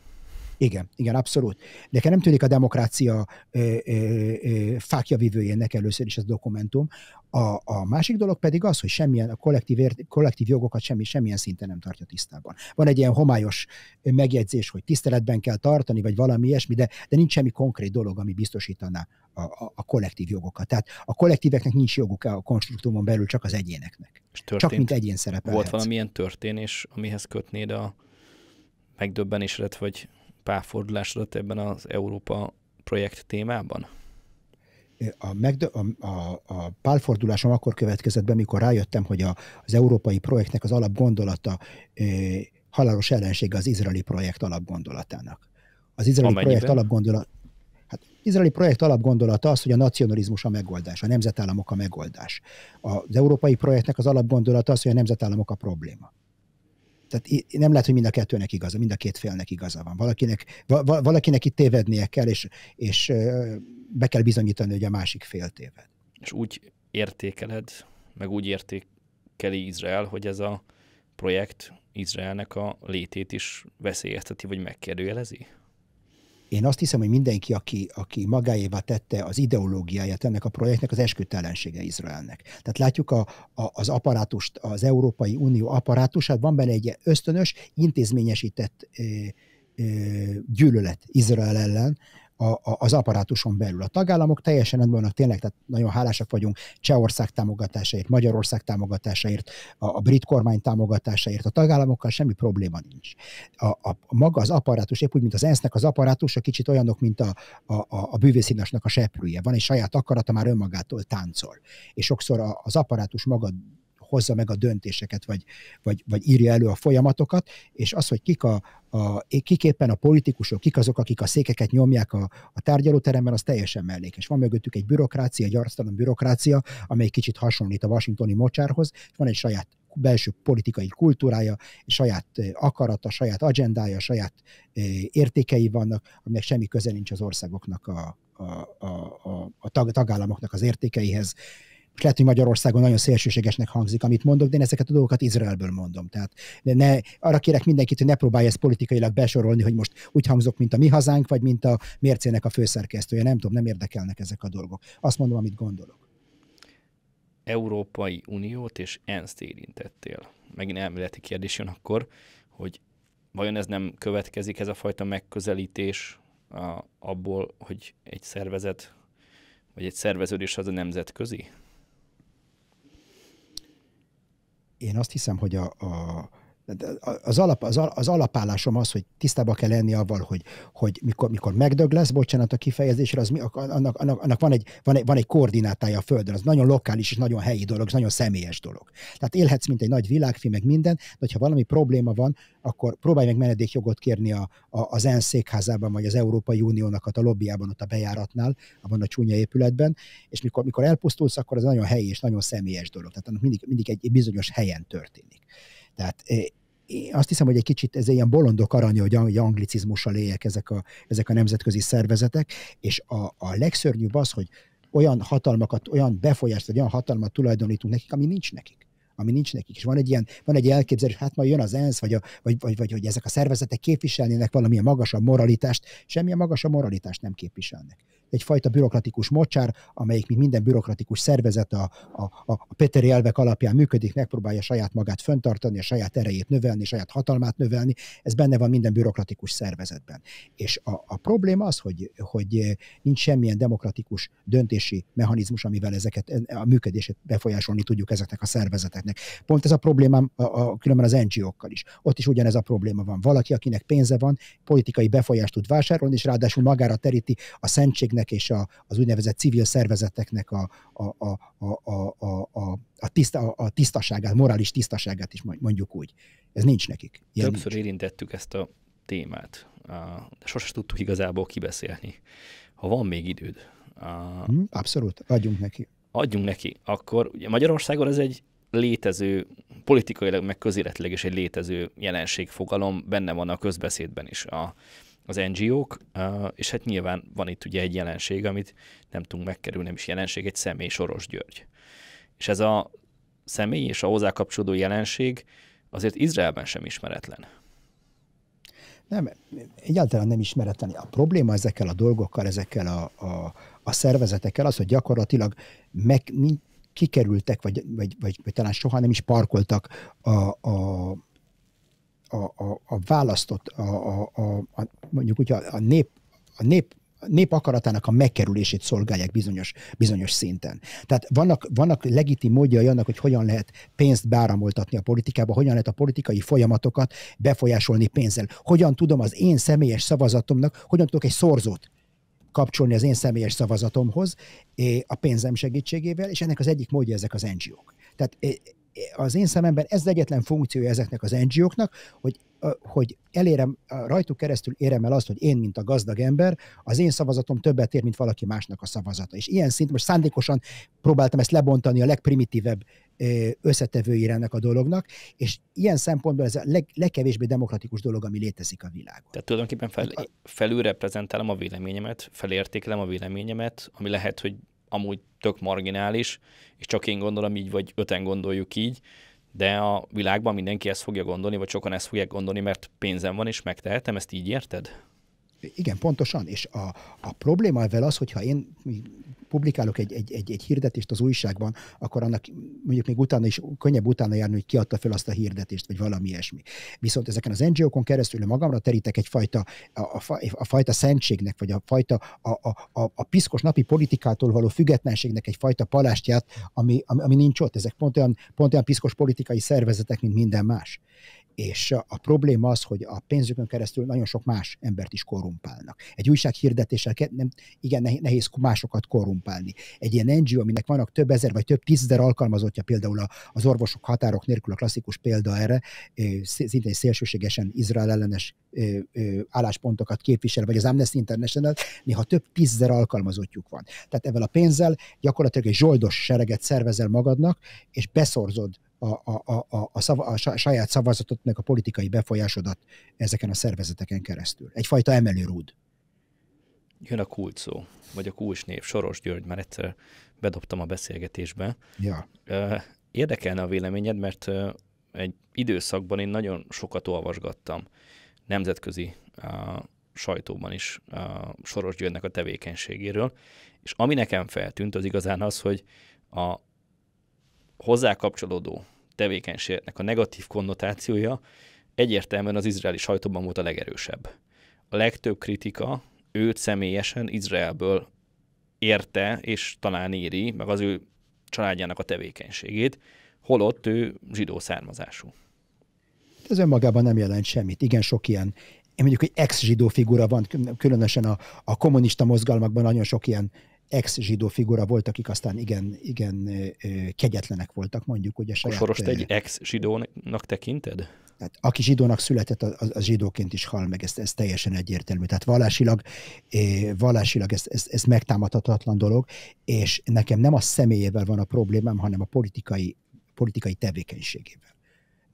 igen, igen, abszolút. Nekem nem tűnik a demokrácia ö, ö, ö, fákja vivőjének először is ez dokumentum. A, a másik dolog pedig az, hogy semmilyen a kollektív, ért, kollektív jogokat semmi, semmilyen szinten nem tartja tisztában. Van egy ilyen homályos megjegyzés, hogy tiszteletben kell tartani, vagy valami ilyesmi, de, de nincs semmi konkrét dolog, ami biztosítaná a, a, a kollektív jogokat. Tehát a kollektíveknek nincs joguk a konstruktumon belül, csak az egyéneknek. történt, csak mint egyén szerepel. Volt valamilyen történés, amihez kötnéd a megdöbbenésedet, vagy párfordulásodat ebben az Európa projekt témában? a, megdö- a, a, a pálfordulásom akkor következett be, mikor rájöttem, hogy a, az európai projektnek az alapgondolata e, halálos ellensége az izraeli projekt alapgondolatának. Az izraeli Amennyiben? projekt alapgondolata Hát, izraeli projekt alapgondolata az, hogy a nacionalizmus a megoldás, a nemzetállamok a megoldás. Az európai projektnek az alapgondolata az, hogy a nemzetállamok a probléma tehát nem lehet, hogy mind a kettőnek igaza, mind a két félnek igaza van. Valakinek, va, valakinek itt tévednie kell, és, és be kell bizonyítani, hogy a másik fél téved. És úgy értékeled, meg úgy értékeli Izrael, hogy ez a projekt Izraelnek a létét is veszélyezteti, vagy megkérdőjelezi? Én azt hiszem, hogy mindenki, aki, aki magáévá tette az ideológiáját ennek a projektnek, az esküdtelensége Izraelnek. Tehát látjuk a, a, az apparátust, az Európai Unió apparátusát, van benne egy ösztönös, intézményesített ö, ö, gyűlölet Izrael ellen, a, a, az apparátuson belül. A tagállamok teljesen rendben vannak, tényleg, tehát nagyon hálásak vagyunk Csehország támogatásáért, Magyarország támogatásáért, a, a brit kormány támogatásáért. A tagállamokkal semmi probléma nincs. A, a, a maga az apparátus, épp úgy, mint az ENSZ-nek az a kicsit olyanok, mint a, a, a, a bűvészínasnak a seprője. Van egy saját akarata, már önmagától táncol. És sokszor a, az apparátus maga hozza meg a döntéseket, vagy, vagy, vagy írja elő a folyamatokat, és az, hogy kik, a, a, kik éppen a politikusok, kik azok, akik a székeket nyomják a, a tárgyalóteremben, az teljesen mellékes. Van mögöttük egy bürokrácia, egy arctalan bürokrácia, amely kicsit hasonlít a washingtoni mocsárhoz, van egy saját belső politikai kultúrája, saját eh, akarata, saját agendája, saját eh, értékei vannak, aminek semmi köze nincs az országoknak, a, a, a, a tag, tagállamoknak az értékeihez és lehet, hogy Magyarországon nagyon szélsőségesnek hangzik, amit mondok, de én ezeket a dolgokat Izraelből mondom. Tehát ne, arra kérek mindenkit, hogy ne próbálj ezt politikailag besorolni, hogy most úgy hangzok, mint a mi hazánk, vagy mint a mércének a főszerkesztője. Nem tudom, nem érdekelnek ezek a dolgok. Azt mondom, amit gondolok. Európai Uniót és ENSZ-t érintettél. Megint elméleti kérdés jön akkor, hogy vajon ez nem következik, ez a fajta megközelítés a, abból, hogy egy szervezet vagy egy szerveződés az a nemzetközi? én azt hiszem, hogy a, a az, alap, az, az alapállásom az, hogy tisztába kell lenni avval, hogy, hogy mikor, mikor megdög lesz, bocsánat a kifejezésre, az mi, annak, annak, annak van, egy, van, egy, van egy koordinátája a Földön, az nagyon lokális és nagyon helyi dolog, és nagyon személyes dolog. Tehát élhetsz, mint egy nagy világfilm, meg minden, de ha valami probléma van, akkor próbálj meg menedékjogot kérni a, a, az ENSZ székházában, vagy az Európai Uniónak a lobbyában, ott a bejáratnál, abban a csúnya épületben, és mikor, mikor elpusztulsz, akkor az nagyon helyi és nagyon személyes dolog. Tehát annak mindig, mindig egy, egy bizonyos helyen történik. Tehát én azt hiszem, hogy egy kicsit ez ilyen bolondok aranya, hogy anglicizmussal éljek ezek a, ezek a nemzetközi szervezetek, és a, a legszörnyűbb az, hogy olyan hatalmakat, olyan befolyást, vagy olyan hatalmat tulajdonítunk nekik, ami nincs nekik ami nincs nekik. És van egy ilyen, van egy elképzelés, hát majd jön az ENSZ, vagy, a, vagy, vagy, vagy hogy ezek a szervezetek képviselnének valamilyen magasabb moralitást, semmilyen magasabb moralitást nem képviselnek egyfajta bürokratikus mocsár, amelyik, mint minden bürokratikus szervezet a, a, a Peteri elvek alapján működik, megpróbálja saját magát föntartani, a saját erejét növelni, a saját hatalmát növelni. Ez benne van minden bürokratikus szervezetben. És a, a probléma az, hogy, hogy eh, nincs semmilyen demokratikus döntési mechanizmus, amivel ezeket a működését befolyásolni tudjuk ezeknek a szervezeteknek. Pont ez a problémám a, a, különben az NGO-kkal is. Ott is ugyanez a probléma van. Valaki, akinek pénze van, politikai befolyást tud vásárolni, és ráadásul magára teríti a szentségnek cégeknek és a, az úgynevezett civil szervezeteknek a, a, a, a, a, a, a, tiszta, a tisztaságát, morális tisztaságát is mondjuk úgy. Ez nincs nekik. Ilyen Többször nincs. érintettük ezt a témát, de sosem tudtuk igazából kibeszélni. Ha van még időd. A... Hm, abszolút, adjunk neki. Adjunk neki. Akkor ugye Magyarországon ez egy létező, politikailag meg közéletileg is egy létező jelenség, fogalom, benne van a közbeszédben is. A, az NGO-k, és hát nyilván van itt ugye egy jelenség, amit nem tudunk megkerülni, nem is jelenség, egy személy Soros György. És ez a személy és a hozzá kapcsolódó jelenség azért Izraelben sem ismeretlen. Nem, egyáltalán nem ismeretlen. A probléma ezekkel a dolgokkal, ezekkel a, a, a szervezetekkel az, hogy gyakorlatilag meg, kikerültek, vagy, vagy, vagy, vagy talán soha nem is parkoltak a, a, a, a, a választott, a, a, a, a, mondjuk úgy a, a nép, a nép nép akaratának a megkerülését szolgálják bizonyos, bizonyos szinten. Tehát vannak, vannak legitim módjai annak, hogy hogyan lehet pénzt báramoltatni a politikába, hogyan lehet a politikai folyamatokat befolyásolni pénzzel. Hogyan tudom az én személyes szavazatomnak, hogyan tudok egy szorzót kapcsolni az én személyes szavazatomhoz eh, a pénzem segítségével, és ennek az egyik módja ezek az NGO-k. Tehát eh, az én szememben ez egyetlen funkciója ezeknek az NGO-knak, hogy hogy elérem, rajtuk keresztül érem el azt, hogy én, mint a gazdag ember, az én szavazatom többet ér, mint valaki másnak a szavazata. És ilyen szint, most szándékosan próbáltam ezt lebontani a legprimitívebb összetevőire ennek a dolognak, és ilyen szempontból ez a leg, legkevésbé demokratikus dolog, ami létezik a világon. Tehát tulajdonképpen fel, felülreprezentálom a véleményemet, felértékelem a véleményemet, ami lehet, hogy amúgy tök marginális, és csak én gondolom így, vagy öten gondoljuk így, de a világban mindenki ezt fogja gondolni, vagy sokan ezt fogják gondolni, mert pénzem van, és megtehetem, ezt így érted? Igen, pontosan. És a, a probléma ezzel az, hogyha én publikálok egy, egy, egy, egy hirdetést az újságban, akkor annak mondjuk még utána is könnyebb utána járni, hogy kiadta fel azt a hirdetést, vagy valami ilyesmi. Viszont ezeken az NGO-kon keresztül magamra terítek egyfajta a, a, a fajta szentségnek, vagy a fajta a, a, a, a piszkos napi politikától való függetlenségnek egyfajta palástját, ami, ami, ami nincs ott. Ezek pont olyan, pont olyan piszkos politikai szervezetek, mint minden más. És a probléma az, hogy a pénzükön keresztül nagyon sok más embert is korrumpálnak. Egy újság hirdetéssel nem, igen, nehéz másokat korrumpálni. Egy ilyen NGO, aminek vannak több ezer vagy több tízezer alkalmazottja, például az orvosok határok nélkül a klasszikus példa erre, szintén szélsőségesen Izrael ellenes álláspontokat képvisel, vagy az Amnesty International, néha több tízezer alkalmazottjuk van. Tehát ezzel a pénzzel gyakorlatilag egy zsoldos sereget szervezel magadnak, és beszorzod a, a, a, a, szava, a saját szavazatot, meg a politikai befolyásodat ezeken a szervezeteken keresztül. Egyfajta emelőrúd. Jön a kult szó, vagy a név, Soros György, már egyszer bedobtam a beszélgetésbe. Ja. Érdekelne a véleményed, mert egy időszakban én nagyon sokat olvasgattam nemzetközi sajtóban is a Soros Györgynek a tevékenységéről, és ami nekem feltűnt, az igazán az, hogy a hozzá kapcsolódó tevékenységnek a negatív konnotációja egyértelműen az izraeli sajtóban volt a legerősebb. A legtöbb kritika őt személyesen Izraelből érte, és talán éri, meg az ő családjának a tevékenységét, holott ő zsidó származású. Ez önmagában nem jelent semmit. Igen sok ilyen én mondjuk, hogy ex-zsidó figura van, különösen a, a kommunista mozgalmakban nagyon sok ilyen ex-zsidó figura volt, akik aztán igen, igen kegyetlenek voltak, mondjuk. Ugye saját, Sorost egy ex-zsidónak tekinted? Tehát aki zsidónak született, az, az zsidóként is hal meg, ez, ez teljesen egyértelmű. Tehát vallásilag, vallásilag ez, ez, ez megtámadhatatlan dolog, és nekem nem a személyével van a problémám, hanem a politikai, politikai tevékenységével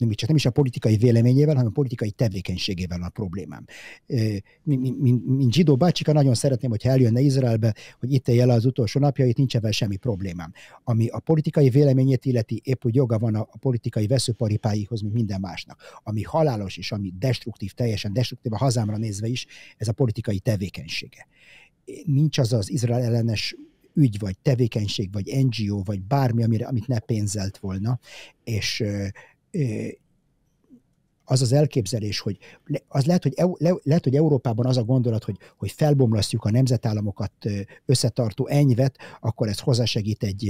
nem is, nem is a politikai véleményével, hanem a politikai tevékenységével a problémám. Mint, mint, mint zsidó bácsika nagyon szeretném, hogy eljönne Izraelbe, hogy itt élje az utolsó napjait, nincs ebben semmi problémám. Ami a politikai véleményét illeti, épp úgy joga van a, a politikai veszőparipáihoz, mint minden másnak. Ami halálos és ami destruktív, teljesen destruktív, a hazámra nézve is, ez a politikai tevékenysége. Nincs az az Izrael ellenes ügy, vagy tevékenység, vagy NGO, vagy bármi, amire, amit ne pénzelt volna, és az az elképzelés, hogy az lehet, hogy, le, lehet, hogy Európában az a gondolat, hogy, hogy felbomlasztjuk a nemzetállamokat összetartó enyvet, akkor ez hozzásegít egy,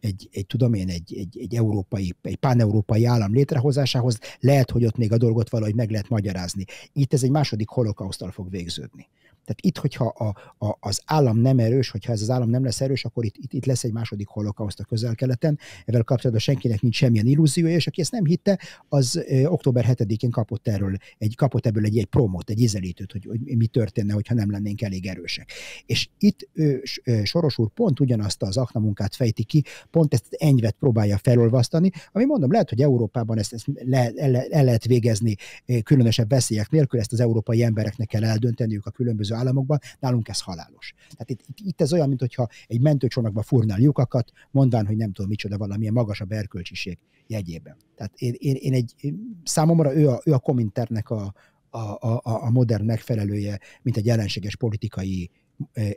egy, egy tudom én, egy, egy, egy európai, egy páneurópai állam létrehozásához, lehet, hogy ott még a dolgot valahogy meg lehet magyarázni. Itt ez egy második holokausztal fog végződni. Tehát itt, hogyha a, a, az állam nem erős, hogyha ez az állam nem lesz erős, akkor itt, itt, itt lesz egy második holokauszt a közel-keleten. Ezzel kapcsolatban senkinek nincs semmilyen illúziója, és aki ezt nem hitte, az ö, október 7-én kapott erről egy, kapott ebből egy, egy promót egy ízelítőt, hogy, hogy mi történne, hogyha nem lennénk elég erősek. És itt ö, ö, Soros úr pont ugyanazt az akna munkát fejti ki, pont ezt enyvet próbálja felolvasztani, ami mondom, lehet, hogy Európában ezt, ezt le, el, el lehet végezni különösebb veszélyek nélkül, ezt az európai embereknek kell eldönteniük a különböző államokban, nálunk ez halálos. Tehát itt, itt, itt ez olyan, mintha egy mentőcsónakba fúrnál lyukakat, mondván, hogy nem tudom micsoda, valamilyen magasabb erkölcsiség jegyében. Tehát én, én, én egy, számomra ő a, ő a Kominternek a, a, a, a modern megfelelője, mint egy ellenséges politikai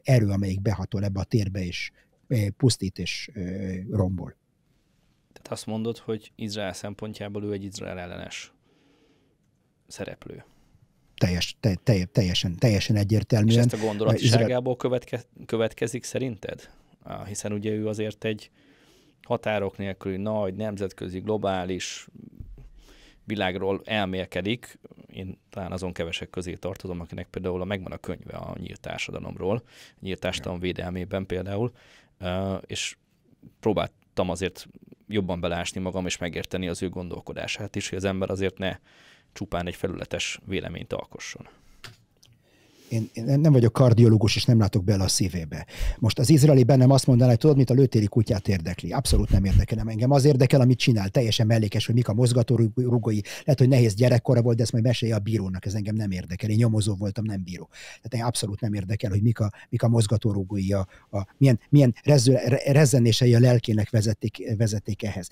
erő, amelyik behatol ebbe a térbe, és pusztít és rombol. Tehát azt mondod, hogy Izrael szempontjából ő egy Izrael ellenes szereplő teljes, te, te, teljesen, teljesen egyértelműen. És ezt a gondolatiságából követke, következik szerinted? Hiszen ugye ő azért egy határok nélküli nagy, nemzetközi, globális világról elmélkedik. Én talán azon kevesek közé tartozom, akinek például megvan a könyve a nyílt társadalomról, nyílt társadalom védelmében például, és próbáltam azért jobban belásni magam, és megérteni az ő gondolkodását is, hogy az ember azért ne csupán egy felületes véleményt alkosson én, én nem vagyok kardiológus, és nem látok bele a szívébe. Most az izraeli bennem azt mondaná, hogy tudod, mint a lőtéri kutyát érdekli. Abszolút nem érdekel engem. Az érdekel, amit csinál. Teljesen mellékes, hogy mik a mozgatórugói. Lehet, hogy nehéz gyerekkora volt, de ezt majd mesélje a bírónak. Ez engem nem érdekel. Én nyomozó voltam, nem bíró. Tehát engem abszolút nem érdekel, hogy mik a, mik a mozgatórugói, a, a, milyen, milyen rezzenései a lelkének vezették, vezették ehhez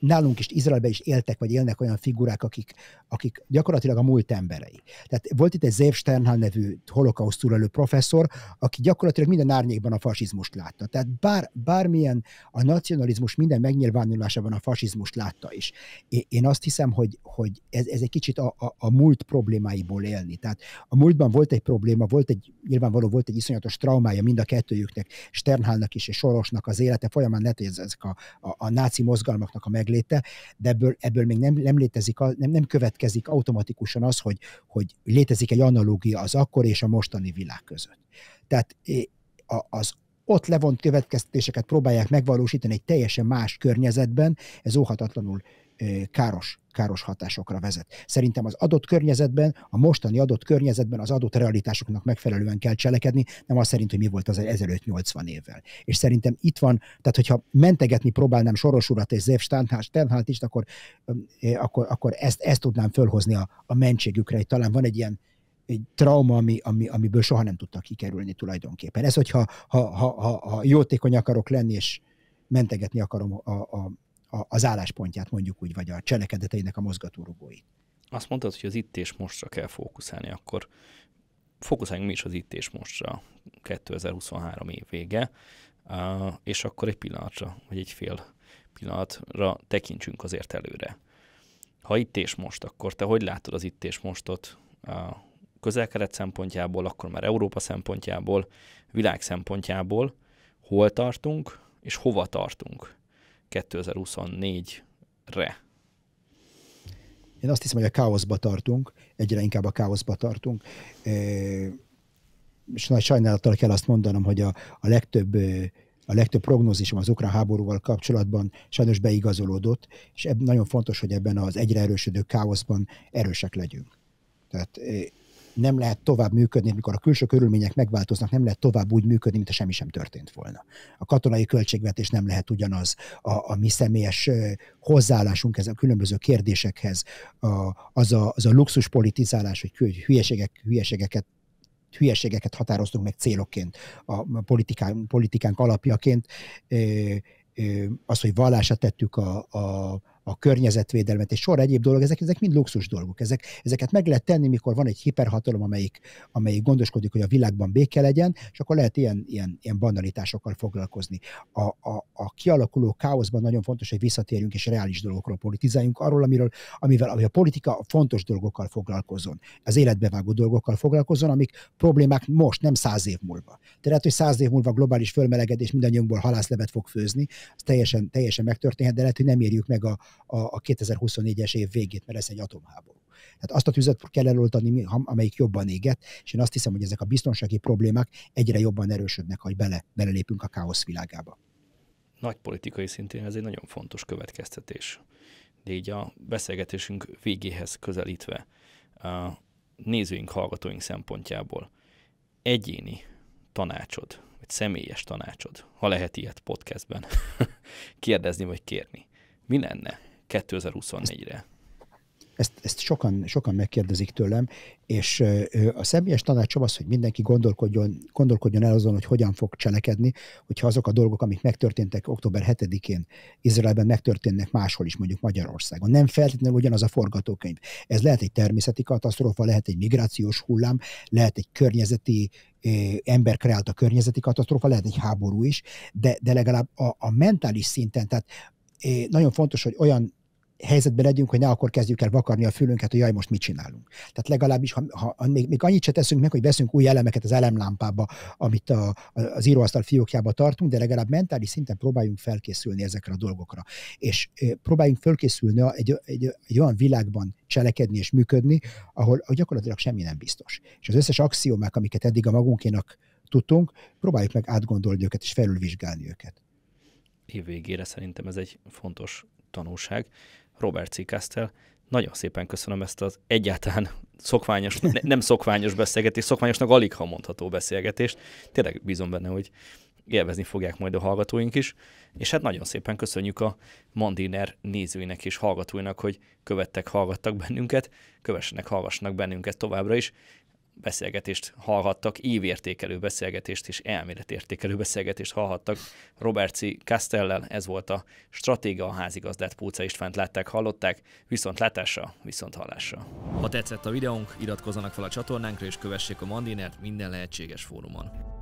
nálunk is Izraelben is éltek, vagy élnek olyan figurák, akik, akik gyakorlatilag a múlt emberei. Tehát volt itt egy Zev Sternhal nevű holokauszt túlelő professzor, aki gyakorlatilag minden árnyékban a fasizmust látta. Tehát bár, bármilyen a nacionalizmus minden megnyilvánulásában a fasizmust látta is. Én azt hiszem, hogy, hogy ez, ez egy kicsit a, a, a múlt problémáiból élni. Tehát a múltban volt egy probléma, volt egy, nyilvánvaló volt egy iszonyatos traumája mind a kettőjüknek, Sternhalnak is és Sorosnak az élete folyamán lehet, hogy ezek a, a, a náci mozgalmaknak a meg megléte, de ebből, ebből még nem, nem létezik, nem, nem következik automatikusan az, hogy, hogy létezik egy analógia az akkor és a mostani világ között. Tehát az ott levont következtetéseket próbálják megvalósítani egy teljesen más környezetben, ez óhatatlanul káros, káros hatásokra vezet. Szerintem az adott környezetben, a mostani adott környezetben az adott realitásoknak megfelelően kell cselekedni, nem az szerint, hogy mi volt az ezelőtt 80 évvel. És szerintem itt van, tehát hogyha mentegetni próbálnám Soros urat és Zev Sternhált is, akkor, akkor, akkor ezt, ezt tudnám fölhozni a, a mentségükre, hogy talán van egy ilyen, egy trauma, ami, ami, amiből soha nem tudtak kikerülni tulajdonképpen. Ez, hogyha ha, ha, ha, ha jótékony akarok lenni, és mentegetni akarom a, a, a, az álláspontját mondjuk úgy, vagy a cselekedeteinek a mozgatórugóit. Azt mondtad, hogy az itt és mostra kell fókuszálni, akkor fókuszáljunk mi is az itt és mostra 2023 év vége, és akkor egy pillanatra, vagy egy fél pillanatra tekintsünk azért előre. Ha itt és most, akkor te hogy látod az itt és mostot közel-kelet szempontjából, akkor már Európa szempontjából, világ szempontjából, hol tartunk és hova tartunk? 2024-re. Én azt hiszem, hogy a káoszba tartunk, egyre inkább a káoszba tartunk. És nagy sajnálattal kell azt mondanom, hogy a, a legtöbb a legtöbb prognózisom az ukrán háborúval kapcsolatban sajnos beigazolódott, és nagyon fontos, hogy ebben az egyre erősödő káoszban erősek legyünk. Tehát nem lehet tovább működni, mikor a külső körülmények megváltoznak, nem lehet tovább úgy működni, mint a semmi sem történt volna. A katonai költségvetés nem lehet ugyanaz, a, a mi személyes hozzáállásunk ez a különböző kérdésekhez, a, az, a, az a luxus politizálás, hogy hülyeségek, hülyeségeket hülyeségeket határoztunk meg célokként, a politikán, politikánk alapjaként, az, hogy vallásra tettük a, a, a környezetvédelmet, és sor egyéb dolog, ezek, ezek mind luxus dolgok. Ezek, ezeket meg lehet tenni, mikor van egy hiperhatalom, amelyik, amelyik gondoskodik, hogy a világban béke legyen, és akkor lehet ilyen, ilyen, ilyen banalitásokkal foglalkozni. A, a, a kialakuló káoszban nagyon fontos, hogy visszatérjünk és reális dolgokról politizáljunk, arról, amiről, amivel ami a politika fontos dolgokkal foglalkozon, az életbevágó dolgokkal foglalkozon, amik problémák most, nem száz év múlva. Tehát, hogy száz év múlva globális fölmelegedés mindannyiunkból halászlevet fog főzni, az teljesen, teljesen megtörténhet, de lehet, hogy nem érjük meg a, a, a 2024-es év végét, mert lesz egy atomháború. Tehát azt a tüzet kell eloltani, amelyik jobban éget, és én azt hiszem, hogy ezek a biztonsági problémák egyre jobban erősödnek, hogy bele, belelépünk a káosz világába. Nagy politikai szintén ez egy nagyon fontos következtetés. De így a beszélgetésünk végéhez közelítve, a nézőink, hallgatóink szempontjából egyéni tanácsod, vagy személyes tanácsod, ha lehet ilyet podcastben kérdezni vagy kérni, mi lenne 2024-re? Ezt, ezt sokan, sokan megkérdezik tőlem, és a személyes tanácsom az, hogy mindenki gondolkodjon, gondolkodjon el azon, hogy hogyan fog cselekedni, hogyha azok a dolgok, amik megtörténtek október 7-én Izraelben, megtörténnek máshol is, mondjuk Magyarországon. Nem feltétlenül ugyanaz a forgatókönyv. Ez lehet egy természeti katasztrófa, lehet egy migrációs hullám, lehet egy környezeti ember kreált a környezeti katasztrófa, lehet egy háború is, de, de legalább a, a mentális szinten, tehát nagyon fontos, hogy olyan helyzetben legyünk, hogy ne akkor kezdjük el vakarni a fülünket, hogy jaj, most mit csinálunk. Tehát legalábbis, ha, ha még, még annyit se teszünk meg, hogy veszünk új elemeket az elemlámpába, amit a, az íróasztal fiókjába tartunk, de legalább mentális szinten próbáljunk felkészülni ezekre a dolgokra. És próbáljunk felkészülni egy, egy, egy olyan világban cselekedni és működni, ahol gyakorlatilag semmi nem biztos. És az összes axiómák, amiket eddig a magunkénak tudtunk, próbáljuk meg átgondolni őket és felülvizsgálni őket. Év végére szerintem ez egy fontos tanulság. Robert C. Castell. Nagyon szépen köszönöm ezt az egyáltalán szokványos, ne, nem szokványos beszélgetést, szokványosnak alig ha mondható beszélgetést. Tényleg bízom benne, hogy élvezni fogják majd a hallgatóink is. És hát nagyon szépen köszönjük a Mandiner nézőinek és hallgatóinak, hogy követtek, hallgattak bennünket, kövessenek, hallgassanak bennünket továbbra is beszélgetést hallhattak, évértékelő beszélgetést és elméletértékelő beszélgetést hallhattak. Roberci Castellel ez volt a stratéga, a házigazdát Póca Istvánt látták, hallották, viszont látása, viszont hallása. Ha tetszett a videónk, iratkozzanak fel a csatornánkra és kövessék a Mandinert minden lehetséges fórumon.